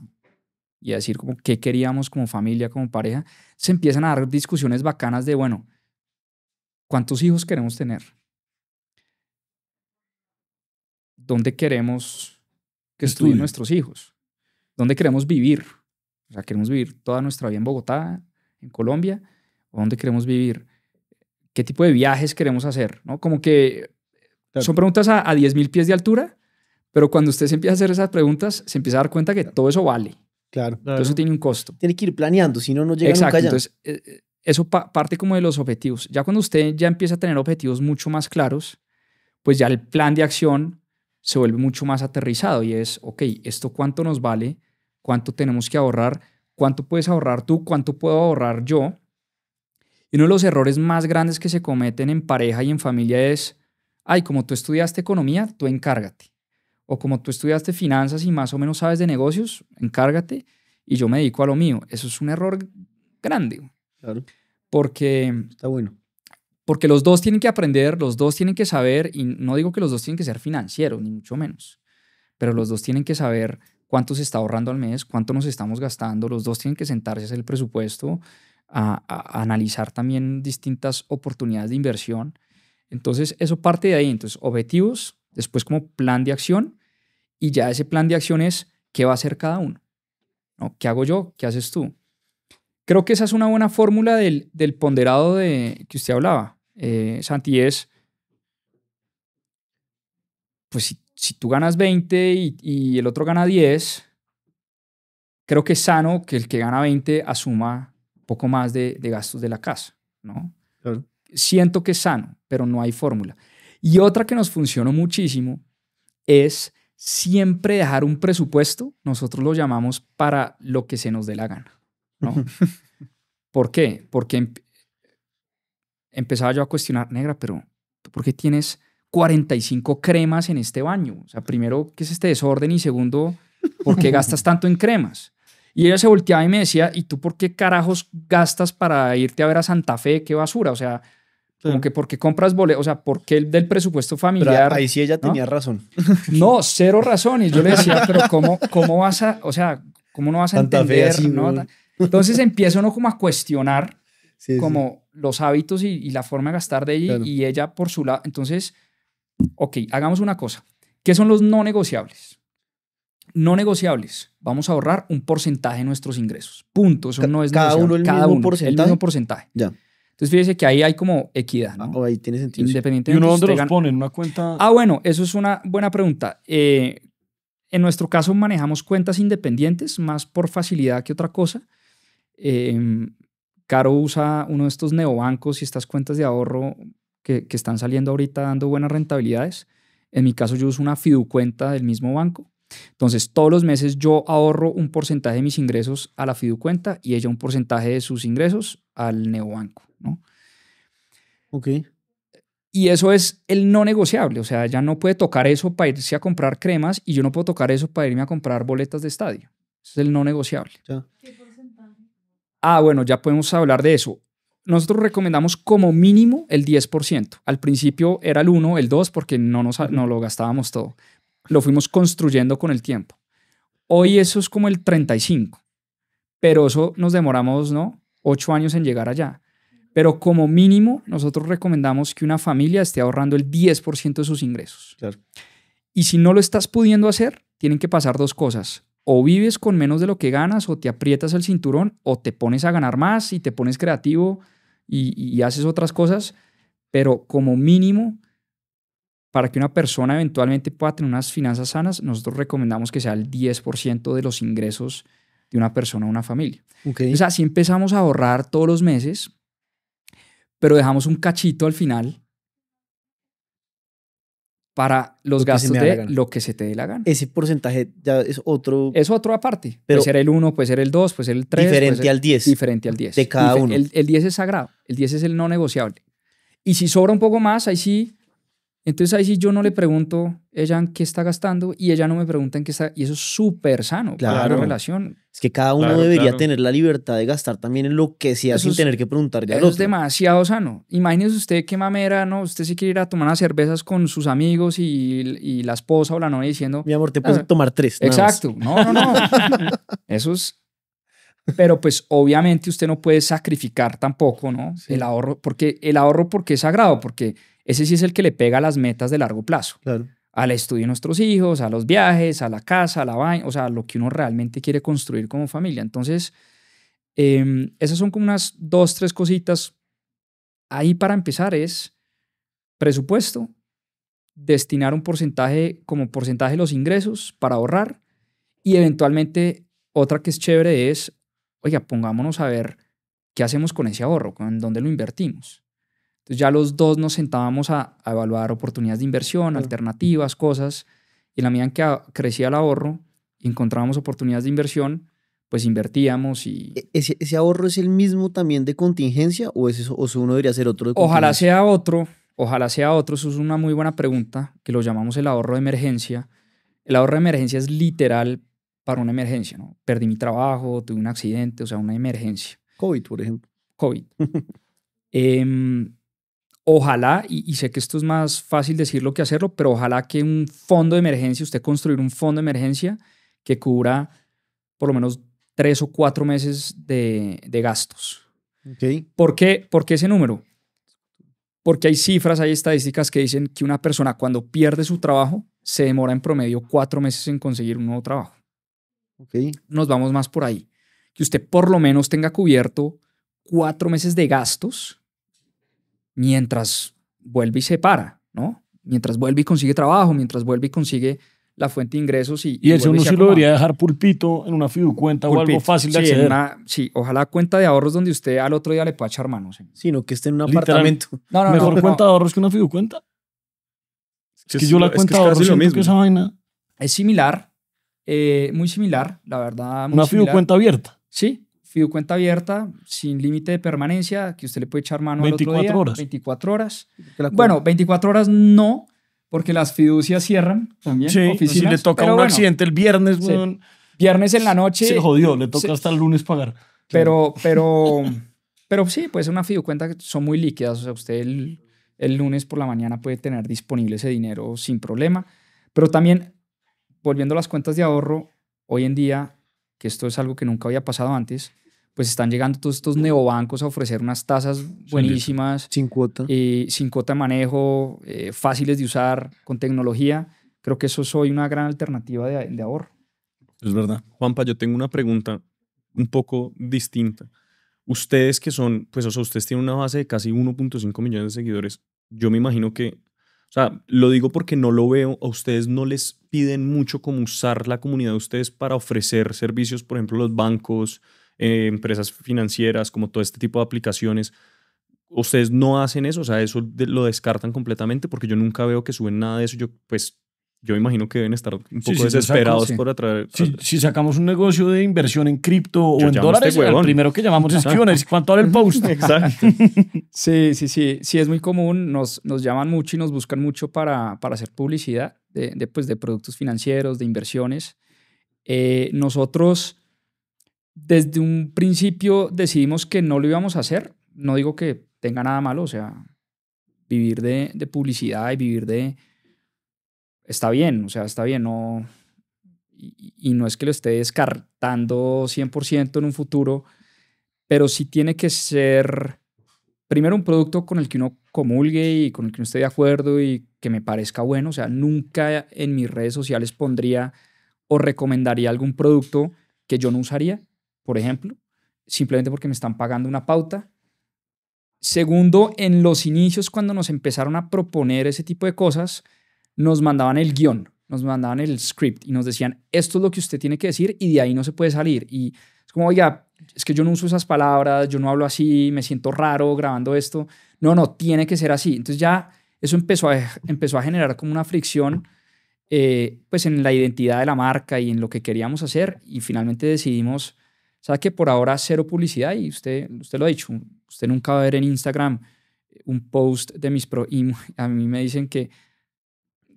y decir como qué queríamos como familia, como pareja, se empiezan a dar discusiones bacanas de, bueno, ¿cuántos hijos queremos tener? ¿Dónde queremos que estudien nuestros hijos? ¿Dónde queremos vivir? O sea, queremos vivir toda nuestra vida en Bogotá, en Colombia, o dónde queremos vivir, qué tipo de viajes queremos hacer, ¿no? Como que son preguntas a, a 10.000 pies de altura, pero cuando usted se empieza a hacer esas preguntas, se empieza a dar cuenta que todo eso vale. Claro. Todo eso tiene un costo. Tiene que ir planeando, si no, no llega Exacto, Entonces, eh, eh, eso parte como de los objetivos. Ya cuando usted ya empieza a tener objetivos mucho más claros, pues ya el plan de acción se vuelve mucho más aterrizado y es, ok, ¿esto cuánto nos vale? cuánto tenemos que ahorrar, cuánto puedes ahorrar tú, cuánto puedo ahorrar yo. Y uno de los errores más grandes que se cometen en pareja y en familia es, ay, como tú estudiaste economía, tú encárgate. O como tú estudiaste finanzas y más o menos sabes de negocios, encárgate y yo me dedico a lo mío. Eso es un error grande. Claro. Porque... Está bueno. Porque los dos tienen que aprender, los dos tienen que saber, y no digo que los dos tienen que ser financieros, ni mucho menos, pero los dos tienen que saber cuánto se está ahorrando al mes, cuánto nos estamos gastando. Los dos tienen que sentarse a hacer el presupuesto, a, analizar también distintas oportunidades de inversión. Entonces, eso parte de ahí. Entonces, objetivos, después como plan de acción, y ya ese plan de acción es qué va a hacer cada uno. ¿No? ¿Qué hago yo? ¿Qué haces tú? Creo que esa es una buena fórmula del, ponderado de, que usted hablaba, eh, Santi, es, pues si si tú ganas 20 y, el otro gana 10, creo que es sano que el que gana 20 asuma un poco más de, gastos de la casa, ¿no? Siento que es sano, pero no hay fórmula. Y otra que nos funcionó muchísimo es siempre dejar un presupuesto, nosotros lo llamamos para lo que se nos dé la gana, ¿no? ¿Por qué? Porque em, empezaba yo a cuestionar, negra, pero ¿por qué tienes 45 cremas en este baño. O sea, primero, ¿qué es este desorden? Y segundo, ¿por qué gastas tanto en cremas? Y ella se volteaba y me decía, ¿y tú por qué carajos gastas para irte a ver a Santa Fe? ¡Qué basura! O sea, ¿por Como compras boletos, o sea, porque el del presupuesto familiar. Pero ahí sí ella tenía razón. No, cero razón. Y yo le decía, pero ¿cómo, cómo vas a, o sea, cómo no vas a entender? Entonces empieza uno como a cuestionar como los hábitos y, la forma de gastar de ella y ella por su lado. Entonces Ok, hagamos una cosa. ¿Qué son los no negociables? No negociables. Vamos a ahorrar un porcentaje de nuestros ingresos. Punto. Eso no es cada Uno el mismo porcentaje. porcentaje. Ya. Entonces fíjese que ahí hay como equidad, ¿no? Ah, ahí tiene sentido. Independientemente. ¿Y uno dónde ponen? ¿Una cuenta? Ah, bueno, eso es una buena pregunta. Eh, en nuestro caso manejamos cuentas independientes, más por facilidad que otra cosa. Eh, Caro usa uno de estos neobancos y estas cuentas de ahorro que, están saliendo ahorita dando buenas rentabilidades. En mi caso, yo uso una fiducuenta del mismo banco. Entonces, todos los meses yo ahorro un porcentaje de mis ingresos a la fiducuenta y ella un porcentaje de sus ingresos al neobanco, ¿no? Ok. Y eso es el no negociable. O sea, ella no puede tocar eso para irse a comprar cremas y yo no puedo tocar eso para irme a comprar boletas de estadio. es el no negociable. Ah, bueno, ya podemos hablar de eso nosotros recomendamos como mínimo el 10%. Al principio era el 1, el 2, porque no, nos, no lo gastábamos todo. Lo fuimos construyendo con el tiempo. Hoy eso es como el 35, pero eso nos demoramos, ¿no? 8 años en llegar allá. Pero como mínimo, nosotros recomendamos que una familia esté ahorrando el 10% de sus ingresos. Y si no lo estás pudiendo hacer, tienen que pasar dos cosas o vives con menos de lo que ganas, o te aprietas el cinturón, o te pones a ganar más y te pones creativo y, haces otras cosas, pero como mínimo, para que una persona eventualmente pueda tener unas finanzas sanas, nosotros recomendamos que sea el 10% de los ingresos de una persona o una familia. O sea, así empezamos a ahorrar todos los meses, pero dejamos un cachito al final para los gastos de lo que se te dé la gana. Ese porcentaje ya es otro. Es otro aparte. puede ser el 1, puede ser el 2, puede ser el 3. Diferente al 10. Diferente al 10. De cada uno. El, el 10 es sagrado. El 10 es el no negociable. Y si sobra un poco más, ahí sí entonces ahí sí yo no le pregunto ella en qué está gastando y ella no me pregunta en qué está. Y eso es súper sano claro. la relación. Es que cada uno debería tener la libertad de gastar también en lo que sea sin tener que preguntar. eso es demasiado sano. Imagínese usted qué mamera, ¿no? Usted sí quiere ir a tomar unas cervezas con sus amigos y, la esposa o la novia diciendo... Mi amor, te puedes ah, tomar tres. Exacto. No, no, no. eso es... Pero pues obviamente usted no puede sacrificar tampoco, ¿no? El ahorro, porque el ahorro porque es sagrado, porque ese sí es el que le pega a las metas de largo plazo. Al estudio de nuestros hijos, a los viajes, a la casa, a la vaina, o sea, lo que uno realmente quiere construir como familia. Entonces, em, esas son como unas dos, tres cositas. Ahí para empezar es presupuesto, destinar un porcentaje como porcentaje de los ingresos para ahorrar y eventualmente otra que es chévere es, oiga, pongámonos a ver qué hacemos con ese ahorro, en dónde lo invertimos. Entonces ya los dos nos sentábamos a, evaluar oportunidades de inversión, alternativas, cosas, y la medida que crecía el ahorro encontrábamos oportunidades de inversión, pues invertíamos y... E-, ¿Ese, ahorro es el mismo también de contingencia o, es eso, o uno debería ser otro? ojalá sea otro, ojalá sea otro, eso es una muy buena pregunta, que lo llamamos el ahorro de emergencia. El ahorro de emergencia es literal para una emergencia, ¿no? Perdí mi trabajo, tuve un accidente, o sea, una emergencia. COVID, por ejemplo. COVID. eh, ojalá, y, sé que esto es más fácil decirlo que hacerlo, pero ojalá que un fondo de emergencia, usted construir un fondo de emergencia que cubra por lo menos tres o cuatro meses de, gastos. ¿Por, qué? ese número? Porque hay cifras, hay estadísticas que dicen que una persona cuando pierde su trabajo se demora en promedio cuatro meses en conseguir un nuevo trabajo. Nos vamos más por ahí. Que usted por lo menos tenga cubierto cuatro meses de gastos mientras vuelve y se para, ¿no? Mientras vuelve y consigue trabajo, mientras vuelve y consigue la fuente de ingresos y... Y, eso uno sí lo debería dejar pulpito en una fiducuenta o algo fácil de sí, acceder. sí, ojalá cuenta de ahorros donde usted al otro día le pueda echar mano. Sino que esté en un apartamento. Mejor cuenta de ahorros que una fiducuenta. Es que, yo la cuenta de ahorros lo que esa vaina... Es similar, eh, muy similar, la verdad. una fiducuenta abierta. Sí, Fidu cuenta abierta, sin límite de permanencia, que usted le puede echar mano 24 al otro día, horas. 24 horas. Bueno, 24 horas no, porque las fiducias cierran también. Sí, si le toca un accidente el viernes, viernes en la noche. Se jodió, le toca hasta el lunes pagar. Pero, pero, pero sí, pues una fidu cuenta que son muy líquidas. O sea, usted el lunes por la mañana puede tener disponible ese dinero sin problema. Pero también, volviendo a las cuentas de ahorro, hoy en día que esto es algo que nunca había pasado antes, pues están llegando todos estos neobancos a ofrecer unas tasas buenísimas. Sin cuota. Eh, sin cuota de manejo, eh, fáciles de usar, con tecnología. Creo que eso es hoy una gran alternativa de, de ahorro. Es verdad. Juanpa, yo tengo una pregunta un poco distinta. Ustedes que son, pues, o sea, ustedes tienen una base de casi 1.5 millones de seguidores. Yo me imagino que o sea, lo digo porque no lo veo, a ustedes no les piden mucho como usar la comunidad de ustedes para ofrecer servicios, por ejemplo, los bancos, eh, empresas financieras, como todo este tipo de aplicaciones. Ustedes no hacen eso, o sea, eso lo descartan completamente porque yo nunca veo que suben nada de eso. Yo pues yo imagino que deben estar un poco desesperados por atraer. Si, sacamos un negocio de inversión en cripto o en este dólares, el primero que llamamos es ¿cuánto vale el post? Exacto. sí, sí, sí. Sí, es muy común. Nos, nos llaman mucho y nos buscan mucho para, para hacer publicidad de, de, pues, de productos financieros, de inversiones. Eh, nosotros, desde un principio, decidimos que no lo íbamos a hacer. No digo que tenga nada malo, o sea, vivir de, de publicidad y vivir de está bien, o sea, está bien, no, y, y no es que lo esté descartando 100% en un futuro, pero sí tiene que ser primero un producto con el que uno comulgue y con el que uno esté de acuerdo y que me parezca bueno. O sea, nunca en mis redes sociales pondría o recomendaría algún producto que yo no usaría, por ejemplo, simplemente porque me están pagando una pauta. Segundo, en los inicios, cuando nos empezaron a proponer ese tipo de cosas, nos mandaban el guión, nos mandaban el script y nos decían, esto es lo que usted tiene que decir y de ahí no se puede salir. Y es como, oiga, es que yo no uso esas palabras, yo no hablo así, me siento raro grabando esto. No, no, tiene que ser así. Entonces ya eso empezó a, empezó a generar como una fricción eh, pues en la identidad de la marca y en lo que queríamos hacer y finalmente decidimos, ¿sabe que Por ahora cero publicidad y usted, usted lo ha dicho, usted nunca va a ver en Instagram un post de mis pro y a mí me dicen que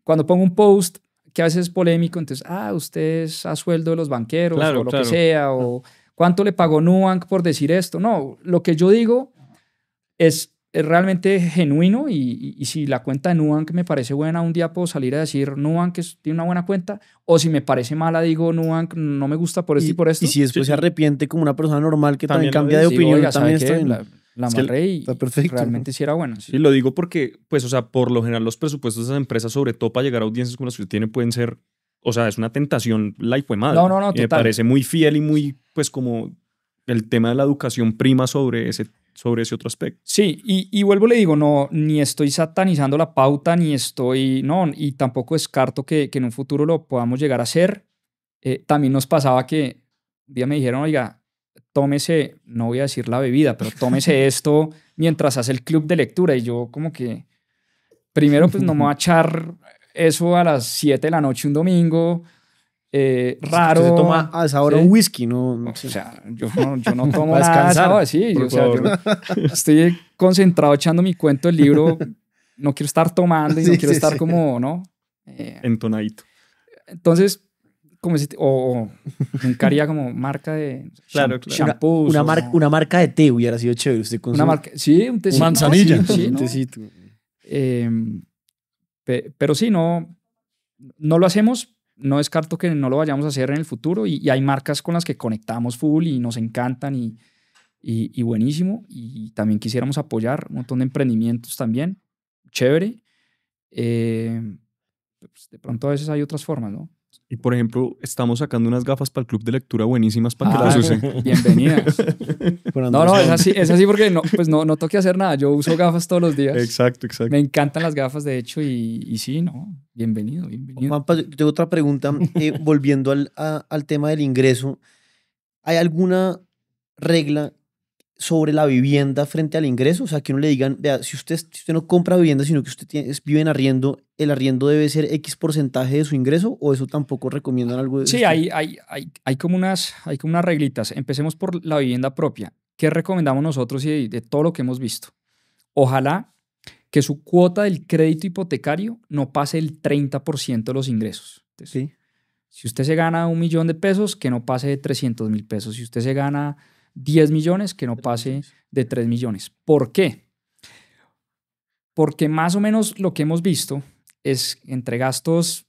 cuando pongo un post que a veces es polémico, entonces, ah, usted es a sueldo de los banqueros o lo que sea, o cuánto le pagó Nubank por decir esto. No, lo que yo digo es, realmente genuino y, y, si la cuenta de Nubank me parece buena, un día puedo salir a decir Nubank tiene una buena cuenta, o si me parece mala, digo Nubank no me gusta por esto y, por esto. Y si después se arrepiente como una persona normal que también, cambia de opinión, también la es amarré y realmente sí era buena. Sí. Y lo digo porque, pues, o sea, por lo general los presupuestos de esas empresas, sobre todo para llegar a audiencias como las que tiene, pueden ser, o sea, es una tentación la y madre. No, no, no, Me parece muy fiel y muy, pues, como el tema de la educación prima sobre ese sobre ese otro aspecto. Sí, y, y, vuelvo le digo, no, ni estoy satanizando la pauta, ni estoy, no, y tampoco descarto que, que en un futuro lo podamos llegar a hacer. Eh, también nos pasaba que un día me dijeron, oiga, tómese, no voy a decir la bebida, pero tómese esto mientras hace el club de lectura. Y yo como que, primero, pues no me voy a echar eso a las 7 de la noche un domingo. Eh, raro. se toma a esa hora un whisky, ¿no? O sea, yo no, tomo nada Sí, o sea, estoy concentrado echando mi cuento el libro. No quiero estar tomando y no quiero estar como, ¿no? Eh, Entonadito. Entonces, como o, nunca como marca de claro, una, marca de té hubiera sido chévere. Usted una marca, sí, un tecito. Manzanilla. sí, un em, pero sí, no, no lo hacemos. No descarto que no lo vayamos a hacer en el futuro. Y, hay marcas con las que conectamos full y nos encantan y, buenísimo. Y también quisiéramos apoyar un montón de emprendimientos también. Chévere. Eh, pues, de pronto a veces hay otras formas, ¿no? Y por ejemplo, estamos sacando unas gafas para el club de lectura buenísimas para que ah, las usen. Bienvenidas. no, no, es así, porque no, pues no, toque hacer nada. Yo uso gafas todos los días. Exacto, exacto. Me encantan las gafas, de hecho, y, y sí, no. Bienvenido, bienvenido. tengo otra pregunta. Eh, volviendo al, al tema del ingreso, ¿hay alguna regla sobre la vivienda frente al ingreso, o sea, que uno le digan, vea, si usted, usted no compra vivienda, sino que usted vive en arriendo, el arriendo debe ser X porcentaje de su ingreso, o eso tampoco recomiendan algo de Sí, hay, hay, hay, hay, como unas, hay como unas reglitas. Empecemos por la vivienda propia. ¿Qué recomendamos nosotros y de, todo lo que hemos visto? Ojalá que su cuota del crédito hipotecario no pase el 30% de los ingresos. sí. Si usted se gana un millón de pesos, que no pase de 300 mil pesos. Si usted se gana 10 millones, que no pase de 3 millones. ¿Por qué? Porque más o menos lo que hemos visto es entre gastos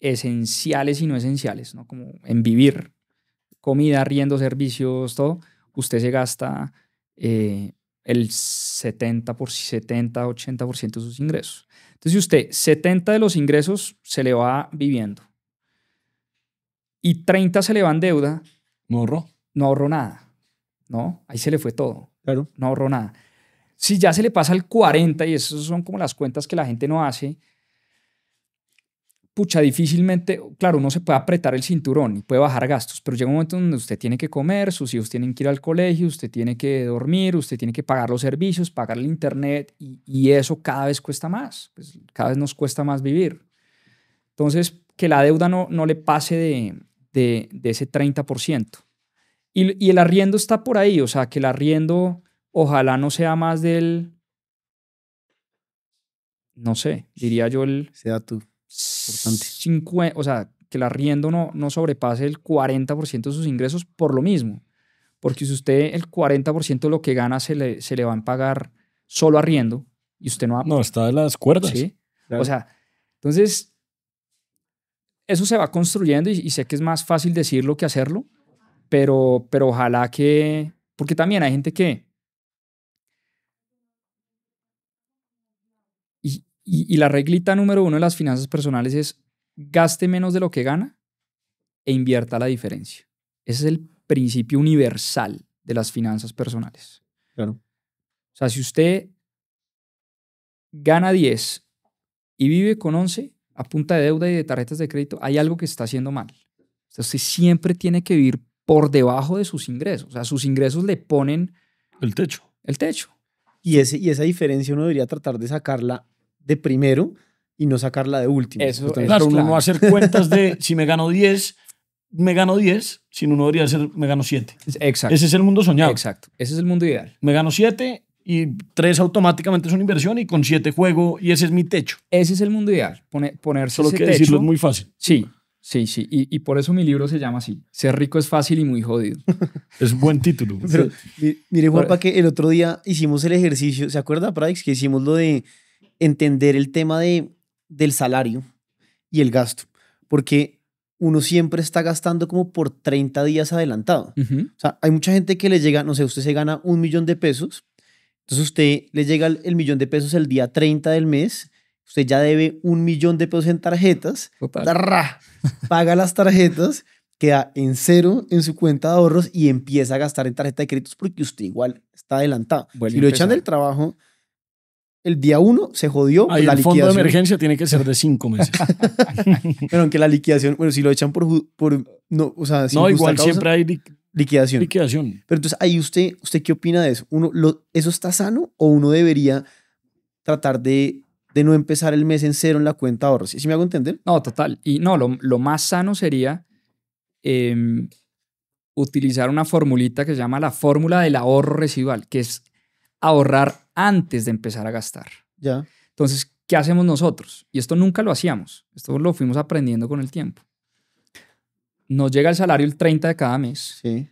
esenciales y no esenciales, ¿no? como en vivir, comida, riendo, servicios, todo, usted se gasta eh, el 70 por 70, 80% de sus ingresos. Entonces, si usted 70 de los ingresos se le va viviendo y 30 se le en deuda, no No ahorró nada. ¿no? Ahí se le fue todo. Claro. No ahorró nada. Si ya se le pasa el 40, y esas son como las cuentas que la gente no hace, pucha, difícilmente, claro, uno se puede apretar el cinturón y puede bajar gastos, pero llega un momento donde usted tiene que comer, sus hijos tienen que ir al colegio, usted tiene que dormir, usted tiene que pagar los servicios, pagar el internet, y, eso cada vez cuesta más, pues, cada vez nos cuesta más vivir. Entonces, que la deuda no, le pase de, de, de ese 30%. Y, el arriendo está por ahí, o sea, que el arriendo ojalá no sea más del, no sé, diría yo el... Sea tú. o sea, que el arriendo no, no sobrepase el 40% de sus ingresos por lo mismo. Porque si usted el 40% de lo que gana se le, se le va a pagar solo arriendo y usted no va a... No, está de las cuerdas. Sí. O sea, entonces, eso se va construyendo y, sé que es más fácil decirlo que hacerlo, pero, pero ojalá que, porque también hay gente que... Y, la reglita número uno de las finanzas personales es gaste menos de lo que gana e invierta la diferencia. Ese es el principio universal de las finanzas personales. Claro. O sea, si usted gana 10 y vive con 11 a punta de deuda y de tarjetas de crédito, hay algo que está haciendo mal. Entonces, usted siempre tiene que vivir por debajo de sus ingresos. O sea, sus ingresos le ponen... El techo. El techo. Y, ese, y esa diferencia uno debería tratar de sacarla de primero y no sacarla de último. Eso, claro, uno no va a hacer cuentas de si me gano 10, me gano 10, sino uno debería hacer me gano 7. Exacto. Ese es el mundo soñado. Exacto. Ese es el mundo ideal. Me gano 7 y 3 automáticamente es una inversión y con 7 juego y ese es mi techo. Ese es el mundo ideal. Pone, ponerse Solo que decirlo es muy fácil. Sí. Sí, sí. Y, y, por eso mi libro se llama así. Ser rico es fácil y muy jodido. es un buen título. Pero, sí. Mire, Juanpa, que el otro día hicimos el ejercicio, ¿se acuerda, Pradix? Que hicimos lo de entender el tema de, del salario y el gasto. Porque uno siempre está gastando como por 30 días adelantado. O sea, hay mucha gente que le llega, no sé, usted se gana un millón de pesos. Entonces usted le llega el, el millón de pesos el día 30 del mes usted ya debe un millón de pesos en tarjetas, paga las tarjetas, queda en cero en su cuenta de ahorros y empieza a gastar en tarjeta de créditos porque usted igual está adelantado. si lo echan del trabajo, el día uno se jodió. el fondo de emergencia tiene que ser de cinco meses. Pero aunque la liquidación, bueno, si lo echan por, por no, igual siempre hay liquidación. Liquidación. Pero entonces ahí usted, usted qué opina de eso? Uno, lo, eso está sano o uno debería tratar de de no empezar el mes en cero en la cuenta ahorros. ¿Si me hago entender? No, total. Y no, lo, más sano sería em, utilizar una formulita que se llama la fórmula del ahorro residual, que es ahorrar antes de empezar a gastar. Ya. Entonces, ¿qué hacemos nosotros? Y esto nunca lo hacíamos, esto lo fuimos aprendiendo con el tiempo. Nos llega el salario el 30 de cada mes. Sí.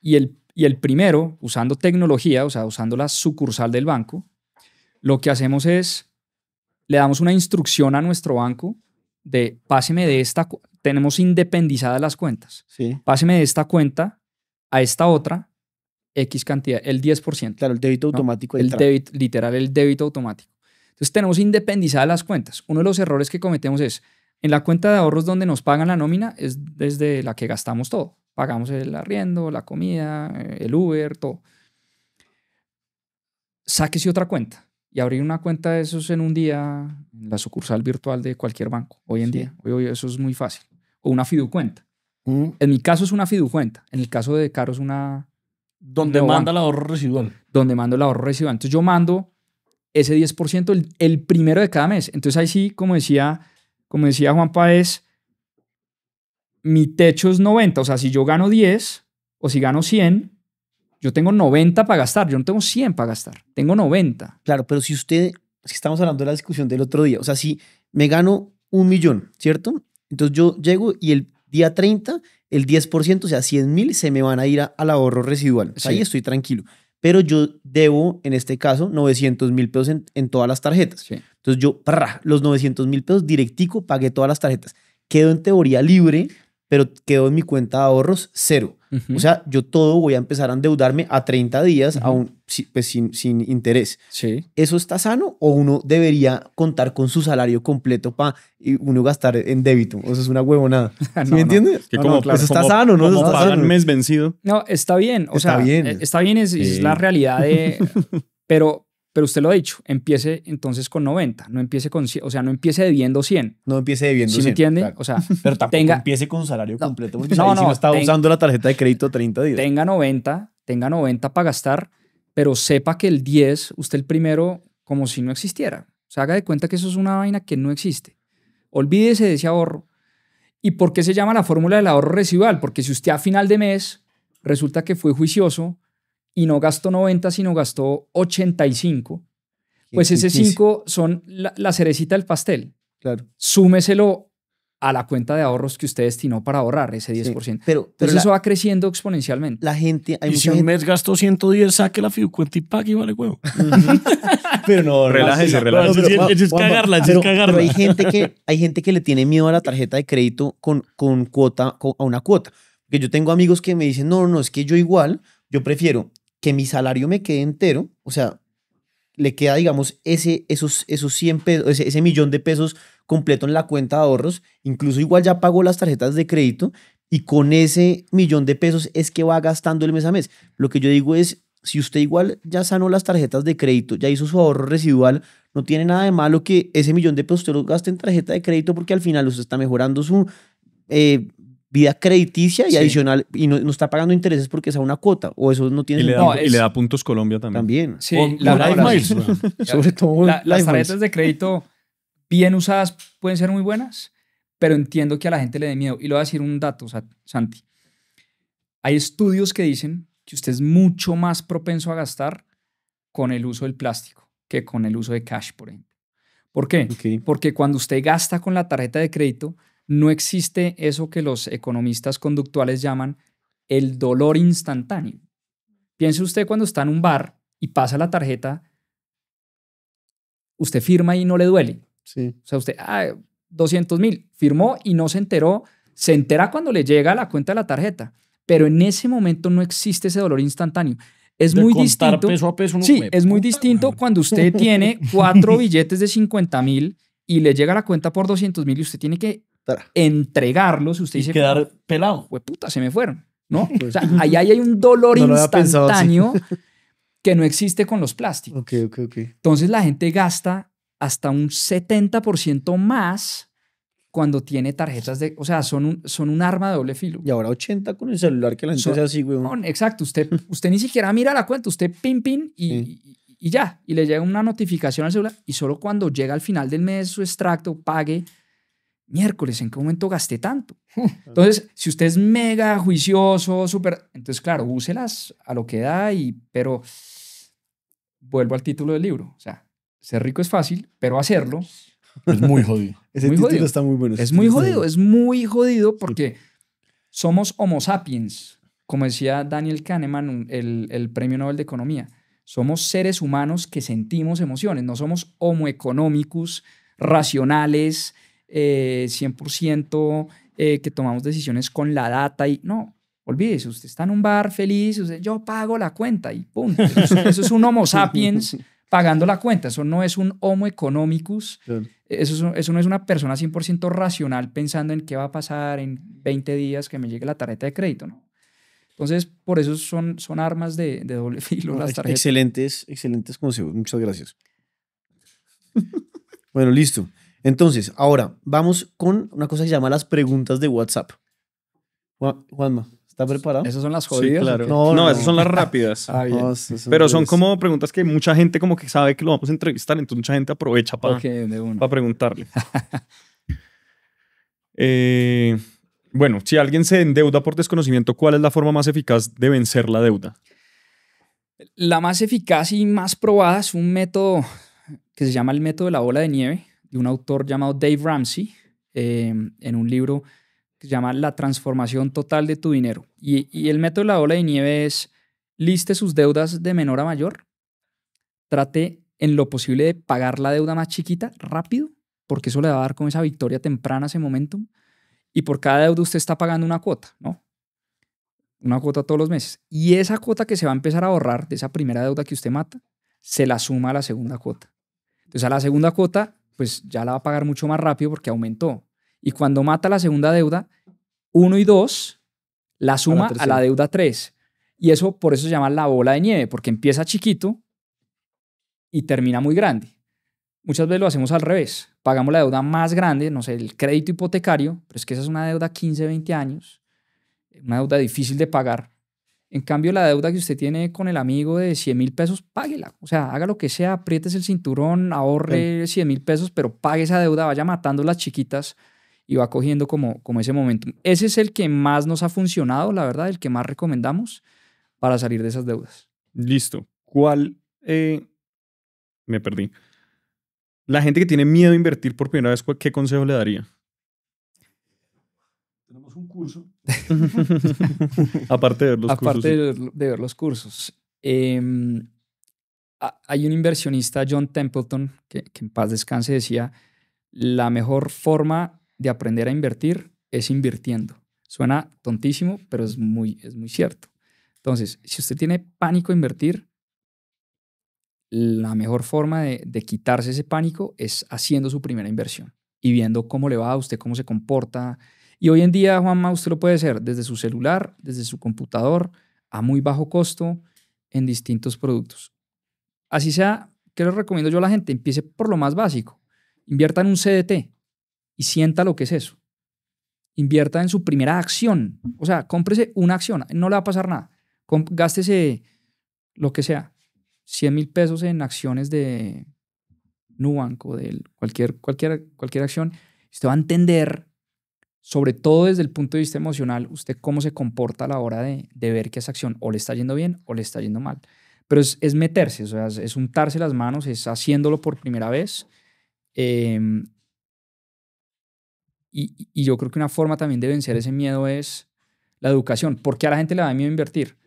Y el, y el primero, usando tecnología, o sea, usando la sucursal del banco, lo que hacemos es le damos una instrucción a nuestro banco de páseme de esta, tenemos independizadas las cuentas. Sí. Páseme de esta cuenta a esta otra X cantidad, el 10%. Claro, el débito automático. El débito, literal, el débito automático. Entonces tenemos independizadas las cuentas. Uno de los errores que cometemos es, en la cuenta de ahorros donde nos pagan la nómina es desde la que gastamos todo. Pagamos el arriendo, la comida, eh, el Uber, todo. Sáquese otra cuenta y abrir una cuenta de esos en un día en la sucursal virtual de cualquier banco, hoy en día. Hoy, eso es muy fácil. O una fiducuenta. Mm. En mi caso es una fiducuenta. En el caso de Caro es una... Donde manda el ahorro residual. Donde manda el ahorro residual. Entonces yo mando ese 10% el, primero de cada mes. Entonces ahí sí, como decía, como decía Juan mi techo es 90. O sea, si yo gano 10 o si gano 100, yo tengo 90 para gastar, yo no tengo 100 para gastar, tengo 90. Claro, pero si usted, si estamos hablando de la discusión del otro día, o sea, si me gano un millón, ¿cierto? Entonces yo llego y el día 30, el 10%, o sea, 100 mil se me van a ir al ahorro residual. Ahí estoy tranquilo. Pero yo debo, en este caso, 900 mil pesos en, todas las tarjetas. Entonces yo, los 900 mil pesos directico pagué todas las tarjetas. Quedo en teoría libre, pero quedo en mi cuenta de ahorros cero. O sea, yo todo voy a empezar a endeudarme a 30 días pues, sin, interés. Sí. ¿Eso está sano o uno debería contar con su salario completo para uno gastar en débito? O sea, es una huevonada. ¿Sí ¿Me entiendes? Que como, eso está sano, ¿no? está mes vencido. No, está bien. O está bien. Está bien, es, es la realidad de... pero, pero usted lo ha dicho, empiece entonces con 90, no empiece con, o sea, no empiece debiendo 100. No empiece debiendo 100. ¿Sí me entiende? O sea, empiece con un salario completo porque no, si no está usando la tarjeta de crédito 30 días. Tenga 90, tenga 90 para gastar, pero sepa que el 10, usted el primero, como si no existiera. O sea, haga de cuenta que eso es una vaina que no existe. Olvídese de ese ahorro. ¿Y por qué se llama la fórmula del ahorro residual? Porque si usted a final de mes resulta que fue juicioso, y no gastó 90, sino gastó 85, pues ese 5 son la, cerecita del pastel. Claro. Súmeselo a la cuenta de ahorros que usted destinó para ahorrar ese 10%. pero, eso va creciendo exponencialmente. La gente... Hay y si un mes gastó 110, saque la cuenta y pague y vale huevo. pero no... Relájese, relájese. es, cagarla, hay gente, que, hay gente que le tiene miedo a la tarjeta de crédito con, con cuota, a una cuota. que yo tengo amigos que me dicen, no, no, es que yo igual, yo prefiero que mi salario me quede entero, o sea, le queda, digamos, ese, esos, esos 100 ese, millón de pesos completo en la cuenta de ahorros, incluso igual ya pagó las tarjetas de crédito y con ese millón de pesos es que va gastando el mes a mes. Lo que yo digo es, si usted igual ya sanó las tarjetas de crédito, ya hizo su ahorro residual, no tiene nada de malo que ese millón de pesos usted lo gaste en tarjeta de crédito porque al final usted está mejorando su eh, vida crediticia y adicional y no, está pagando intereses porque es una cuota o eso no tiene y le da, y le da puntos Colombia también también sí la, miles, sobre todo las tarjetas de crédito bien usadas pueden ser muy buenas pero entiendo que a la gente le dé miedo y le voy a decir un dato Santi hay estudios que dicen que usted es mucho más propenso a gastar con el uso del plástico que con el uso de cash por ejemplo ¿por qué? porque cuando usted gasta con la tarjeta de crédito no existe eso que los economistas conductuales llaman el dolor instantáneo. Piense usted cuando está en un bar y pasa la tarjeta, usted firma y no le duele. Sí. O sea, usted, ah, 200 mil, firmó y no se enteró, se entera cuando le llega la cuenta de la tarjeta, pero en ese momento no existe ese dolor instantáneo. Es muy distinto. sí, es muy distinto cuando usted tiene cuatro billetes de 50 mil y le llega la cuenta por 200 mil y usted tiene que entregarlos, usted y dice... quedar pelado. Pues puta, se me fueron, ¿no? o sea, ahí hay un dolor instantáneo que no existe con los plásticos. Ok, ok, ok. Entonces la gente gasta hasta un 70% más cuando tiene tarjetas de... O sea, son un, son un arma de doble filo. Y ahora 80 con el celular que la así, exacto, usted, usted ni siquiera mira la cuenta, usted pim pim y, y y ya, y le llega una notificación al celular y solo cuando llega al final del mes su extracto, pague, miércoles, ¿en qué momento gasté tanto? Entonces, si usted es mega juicioso, súper, entonces, claro, úselas a lo que da, y, pero vuelvo al título del libro. O sea, ser rico es fácil, pero hacerlo es muy jodido. Ese título está muy bueno. Es muy jodido, es muy jodido porque somos Homo sapiens, como decía Daniel Kahneman, el, el premio Nobel de Economía. Somos seres humanos que sentimos emociones, no somos homo economicus, racionales, eh, 100% eh, que tomamos decisiones con la data y no, olvídese, usted está en un bar feliz, usted, yo pago la cuenta y punto. Eso, es un Homo sapiens pagando la cuenta, eso no es un Homo economicus, eso, eso no es una persona 100% racional pensando en qué va a pasar en 20 días que me llegue la tarjeta de crédito, ¿no? Entonces, por eso son, son armas de, doble filo ah, las tarjetas. Excelentes, excelentes consejos. Muchas gracias. bueno, listo. Entonces, ahora vamos con una cosa que se llama las preguntas de WhatsApp. Juanma, ¿estás preparado? ¿Esas son las jodidas? No, no, esas son las rápidas. Eh. Pero son como preguntas que mucha gente como que sabe que lo vamos a entrevistar, entonces mucha gente aprovecha para, preguntarle. Eh, bueno, si alguien se endeuda por desconocimiento, ¿cuál es la forma más eficaz de vencer la deuda? La más eficaz y más probada es un método que se llama el método de la bola de nieve de un autor llamado Dave Ramsey em, en un libro que se llama La transformación total de tu dinero. Y, el método de la ola de nieve es liste sus deudas de menor a mayor, trate en lo posible de pagar la deuda más chiquita rápido, porque eso le va a dar con esa victoria temprana, ese momentum, y por cada deuda usted está pagando una cuota, ¿no? Una cuota todos los meses. Y esa cuota que se va a empezar a ahorrar de esa primera deuda que usted mata, se la suma a la segunda cuota. Entonces a la segunda cuota pues ya la va a pagar mucho más rápido porque aumentó. Y cuando mata la segunda deuda, uno y dos la suma a la, deuda tres. Y eso por eso se llama la bola de nieve, porque empieza chiquito y termina muy grande. Muchas veces lo hacemos al revés. Pagamos la deuda más grande, no sé, el crédito hipotecario, pero es que esa es una deuda 15, 20 años, una deuda difícil de pagar. En cambio, la deuda que usted tiene con el amigo de 100 mil pesos, páguela. O sea, haga lo que sea, aprietes el cinturón, ahorre 100 mil pesos, pero pague esa deuda, vaya matando las chiquitas y va cogiendo como, como ese momento. Ese es el que más nos ha funcionado, la verdad, el que más recomendamos para salir de esas deudas. Listo. ¿Cuál? Eh? me perdí. La gente que tiene miedo a invertir por primera vez, ¿qué consejo le daría? Tenemos un curso Aparte de ver los cursos. hay un inversionista, John Templeton, que, en paz descanse, decía, la mejor forma de aprender a invertir es invirtiendo. Suena tontísimo, pero es muy, es muy cierto. Entonces, si usted tiene pánico a invertir, la mejor forma de, quitarse ese pánico es haciendo su primera inversión y viendo cómo le va a usted, cómo se comporta, y hoy en día, Juanma, usted lo puede hacer desde su celular, desde su computador, a muy bajo costo, en distintos productos. Así sea, ¿qué les recomiendo yo a la gente? Empiece por lo más básico. Invierta en un CDT y sienta lo que es eso. Invierta en su primera acción. O sea, cómprese una acción, no le va a pasar nada. gástese lo que sea, 100 mil pesos en acciones de Nubank o de cualquier, cualquier, cualquier acción. Usted va a entender sobre todo desde el punto de vista emocional, usted cómo se comporta a la hora de, ver que esa acción o le está yendo bien o le está yendo mal. Pero es, es meterse, es, untarse las manos, es haciéndolo por primera vez. Em, y, yo creo que una forma también de vencer ese miedo es la educación. ¿Por qué a la gente le da miedo invertir?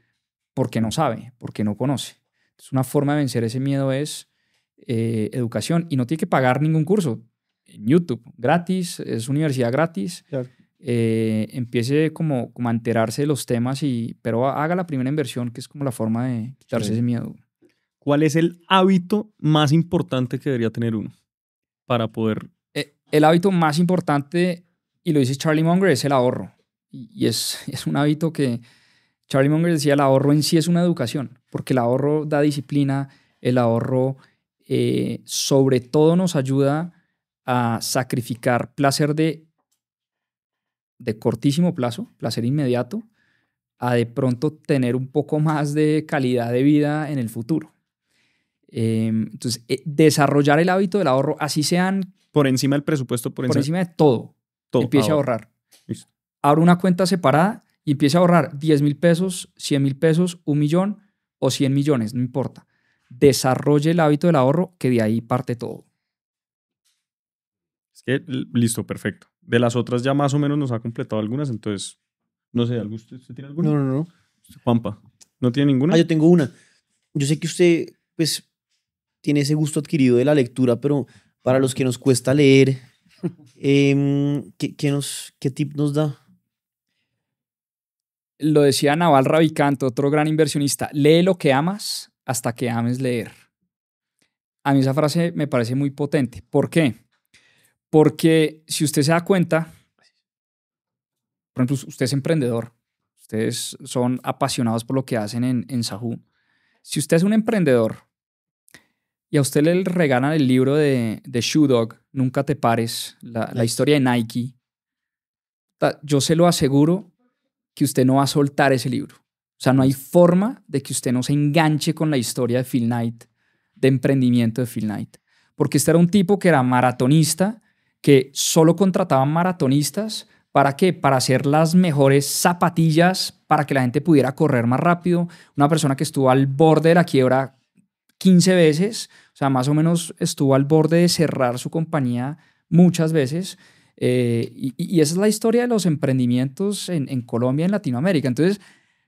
Porque no sabe, porque no conoce. Entonces, una forma de vencer ese miedo es eh, educación y no tiene que pagar ningún curso. YouTube, gratis, es universidad gratis. Eh, empiece como, como a enterarse de los temas, y, pero haga la primera inversión, que es como la forma de quitarse ese miedo. ¿Cuál es el hábito más importante que debería tener uno para poder... Eh, el hábito más importante, y lo dice Charlie Munger, es el ahorro. Y, es, es un hábito que Charlie Munger decía, el ahorro en sí es una educación, porque el ahorro da disciplina, el ahorro eh, sobre todo nos ayuda a sacrificar placer de, de cortísimo plazo, placer inmediato, a de pronto tener un poco más de calidad de vida en el futuro. Em, entonces, eh, desarrollar el hábito del ahorro, así sean... Por encima del presupuesto, por, encima, de todo. empiece a ahorrar. Abro una cuenta separada y empiece a ahorrar 10 mil pesos, 100 mil pesos, un millón o 100 millones, no importa. Desarrolle el hábito del ahorro, que de ahí parte todo. Eh, listo, perfecto. De las otras ya más o menos nos ha completado algunas, entonces, no sé, ¿usted, tiene alguna? No, no, no. Juanpa, ¿no tiene ninguna? Ah, yo tengo una. Yo sé que usted, pues, tiene ese gusto adquirido de la lectura, pero para los que nos cuesta leer, em, ¿qué, nos, ¿qué tip nos da? Lo decía Naval Rabicante otro gran inversionista, lee lo que amas hasta que ames leer. A mí esa frase me parece muy potente. ¿Por qué? Porque si usted se da cuenta, por ejemplo, usted es emprendedor, ustedes son apasionados por lo que hacen en, en Si usted es un emprendedor y a usted le regalan el libro de, de Shoe Dog, Nunca te pares, la, la historia de Nike, yo se lo aseguro que usted no va a soltar ese libro. O sea, no hay forma de que usted no se enganche con la historia de Phil Knight, de emprendimiento de Phil Knight. Porque este era un tipo que era maratonista que solo contrataban maratonistas. ¿Para qué? Para hacer las mejores zapatillas para que la gente pudiera correr más rápido. Una persona que estuvo al borde de la quiebra 15 veces, o sea, más o menos estuvo al borde de cerrar su compañía muchas veces. Eh, y, esa es la historia de los emprendimientos en, Colombia, en Latinoamérica. Entonces,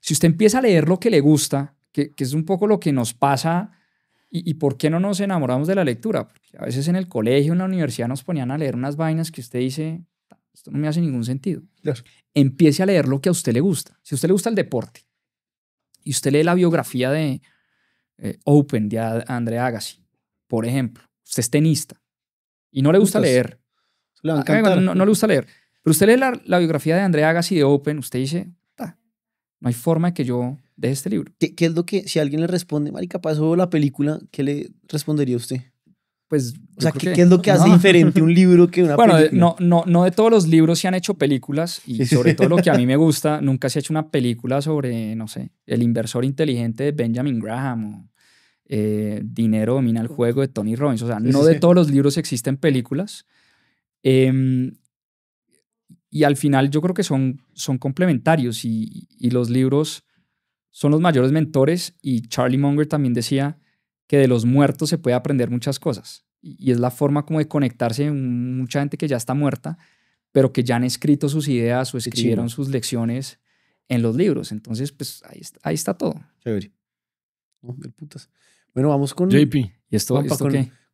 si usted empieza a leer lo que le gusta, que es un poco lo que nos pasa ¿Y, por qué no nos enamoramos de la lectura? Porque a veces en el colegio, en la universidad nos ponían a leer unas vainas que usted dice, esto no me hace ningún sentido. Empiece a leer lo que a usted le gusta. Si a usted le gusta el deporte y usted lee la biografía de eh, Open de Andrea Agassi, por ejemplo, usted es tenista y no le gusta leer. Ah, eh, no, le gusta leer. Pero usted lee la, biografía de Andrea Agassi de Open, usted dice, no hay forma de que yo de este libro. ¿Qué, ¿Qué, es lo que, si alguien le responde, Marica, pasó la película, ¿qué le respondería usted? Pues, o sea, ¿qué, es lo que hace diferente un libro que una película? Bueno, no, no, de todos los libros se han hecho películas y sobre todo lo que a mí me gusta, nunca se ha hecho una película sobre, no sé, el inversor inteligente de Benjamin Graham o eh, Dinero domina el juego de Tony Robbins. O sea, no de todos los libros existen películas. Em, y al final yo creo que son, son complementarios y, y los libros son los mayores mentores y Charlie Munger también decía que de los muertos se puede aprender muchas cosas y es la forma como de conectarse mucha gente que ya está muerta, pero que ya han escrito sus ideas o escribieron sus lecciones en los libros. Entonces, pues ahí está, ahí está todo. Chévere. putas. Bueno, vamos con... JP. ¿Y esto,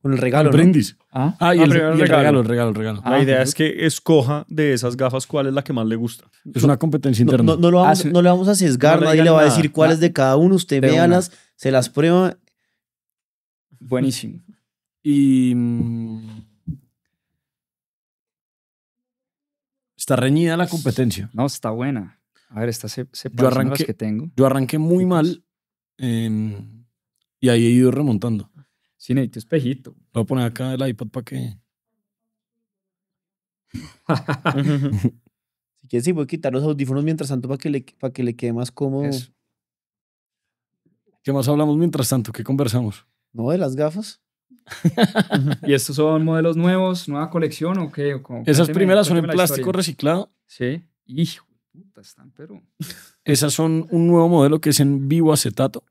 con el regalo. brindis. Ah, ah, ah y, el, regalo, el regalo, el regalo. la ah. idea es que escoja de esas gafas cuál es la que más le gusta. Es una competencia interna. No, no, le vamos a sesgar, nadie le va a decir cuál es de cada uno. Usted las se las prueba. Buenísimo. Y. Mm, está reñida la competencia. No, está buena. A ver, está se, se yo arranqué, que tengo. Yo arranqué muy mal em, y ahí he ido remontando. Sí, necesito espejito. Lo voy a poner acá el iPad para que. si quieres, sí, voy a quitar los audífonos mientras tanto para que le, para que le quede más cómodo. ¿Qué más hablamos mientras tanto? ¿Qué conversamos? No, de las gafas. ¿Y estos son modelos nuevos, nueva colección o qué? Esas primeras son en plástico reciclado. Sí. Hijo, puta, están pero. Esas son un nuevo modelo que es en vivo acetato.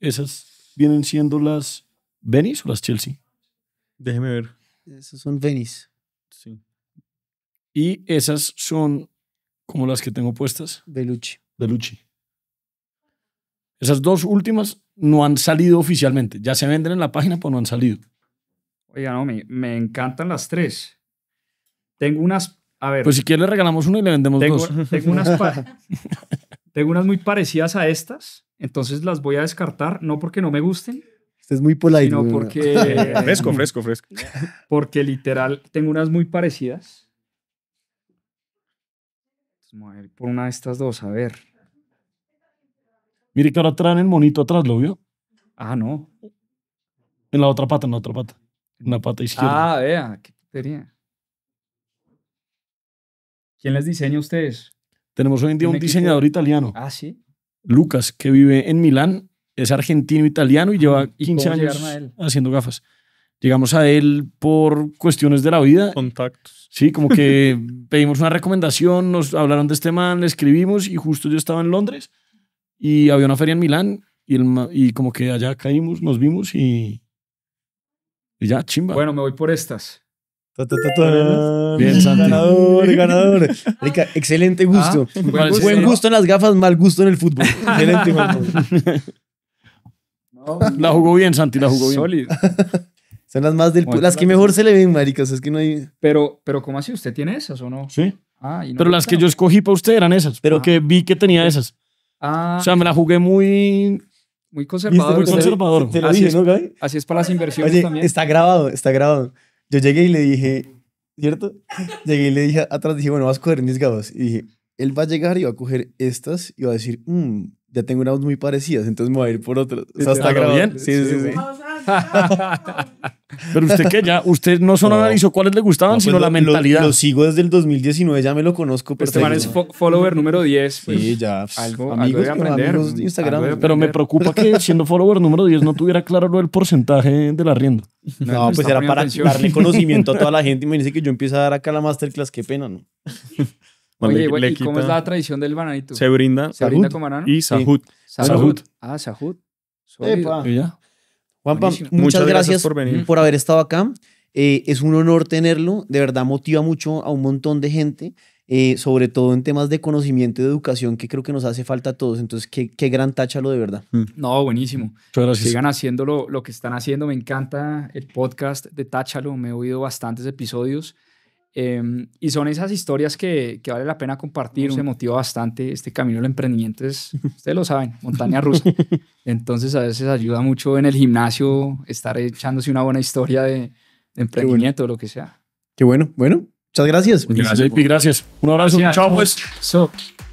Esas vienen siendo las ¿Venice o las Chelsea? Déjeme ver. Esas son Venice. Sí. Y esas son como las que tengo puestas. De Belucci. Esas dos últimas no han salido oficialmente. Ya se venden en la página, pero no han salido. Oiga, no, me, encantan las tres. Tengo unas. A ver. Pues si quieres, le regalamos una y le vendemos dos. unas, tengo unas muy parecidas a estas. Entonces las voy a descartar, no porque no me gusten, es muy polite. No, porque. fresco, fresco, fresco. Porque literal, tengo unas muy parecidas. Vamos a por una de estas dos, a ver. Mire que ahora traen el monito atrás, ¿lo vio? Ah, no. En la otra pata, en la otra pata. En pata izquierda. Ah, vea, qué ¿Quién les diseña a ustedes? Tenemos hoy en día un diseñador italiano. Ah, sí. Lucas, que vive en Milán es argentino-italiano y lleva 15 años haciendo gafas. Llegamos a él por cuestiones de la vida. Contactos. Sí, como que pedimos una recomendación, nos hablaron de este man, le escribimos y justo yo estaba en Londres y había una feria en Milán y, y como que allá caímos, nos vimos y, ya, chimba. Bueno, me voy por estas. Bien, Ganador, ganador. excelente ah, gusto. buen, gusto. en las gafas, mal gusto en el fútbol. excelente, la jugó bien, Santi, la jugó bien. Sólido. Son las más del Las que mejor se le ven, maricas. Es que no hay. Pero, pero, ¿cómo así? ¿Usted tiene esas o no? Sí. Ah, pero las que yo escogí para usted eran esas. Pero ah. que vi que tenía esas. Ah. O sea, me la jugué muy. Muy conservador. Muy conservador. Te lo dije, ¿no, Gaby? Así es para las inversiones también. Está grabado, está grabado. Yo llegué y le dije, ¿cierto? Llegué y le dije atrás, dije, bueno, vas a coger mis gabas. Y dije, él va a llegar y va a coger estas y va a decir, mm, ya tengo unas muy parecidas, entonces me voy a ir por otro está grabado bien. Sí, sí, sí. Pero usted que ya, usted no solo analizó cuáles le gustaban, pues sino la mentalidad. Lo, sigo desde el 2019, ya me lo conozco. Este man es follower número 10. sí, ya. amigos, Instagram. pero me preocupa que siendo follower número 10 no tuviera claro lo del porcentaje del arriendo. No, no pues era para darle conocimiento a toda la gente. dice que yo empiezo a dar acá la masterclass, qué pena, ¿no? Oye, ¿y cómo es la tradición del bananito? Se brinda. Se con banano. Y sahut. Sahut. Ah, sahut. Ya. Juanpa, muchas, gracias, por, venir. por haber estado acá. Eh, es un honor tenerlo. De verdad, motiva mucho a un montón de gente. Eh, sobre todo en temas de conocimiento y de educación, que creo que nos hace falta a todos. Entonces, qué, qué gran Táchalo, de verdad. Mm. No, buenísimo. Sigan haciendo lo, que están haciendo. Me encanta el podcast de Táchalo. Me he oído bastantes episodios. Em, y son esas historias que, vale la pena compartir. me motiva bastante este camino del emprendimiento. Es, ustedes lo saben, montaña rusa. Entonces a veces ayuda mucho en el gimnasio estar echándose una buena historia de, emprendimiento o lo que sea. Qué bueno. Bueno, muchas gracias. gracias, Gracias. Un abrazo. Chao, pues.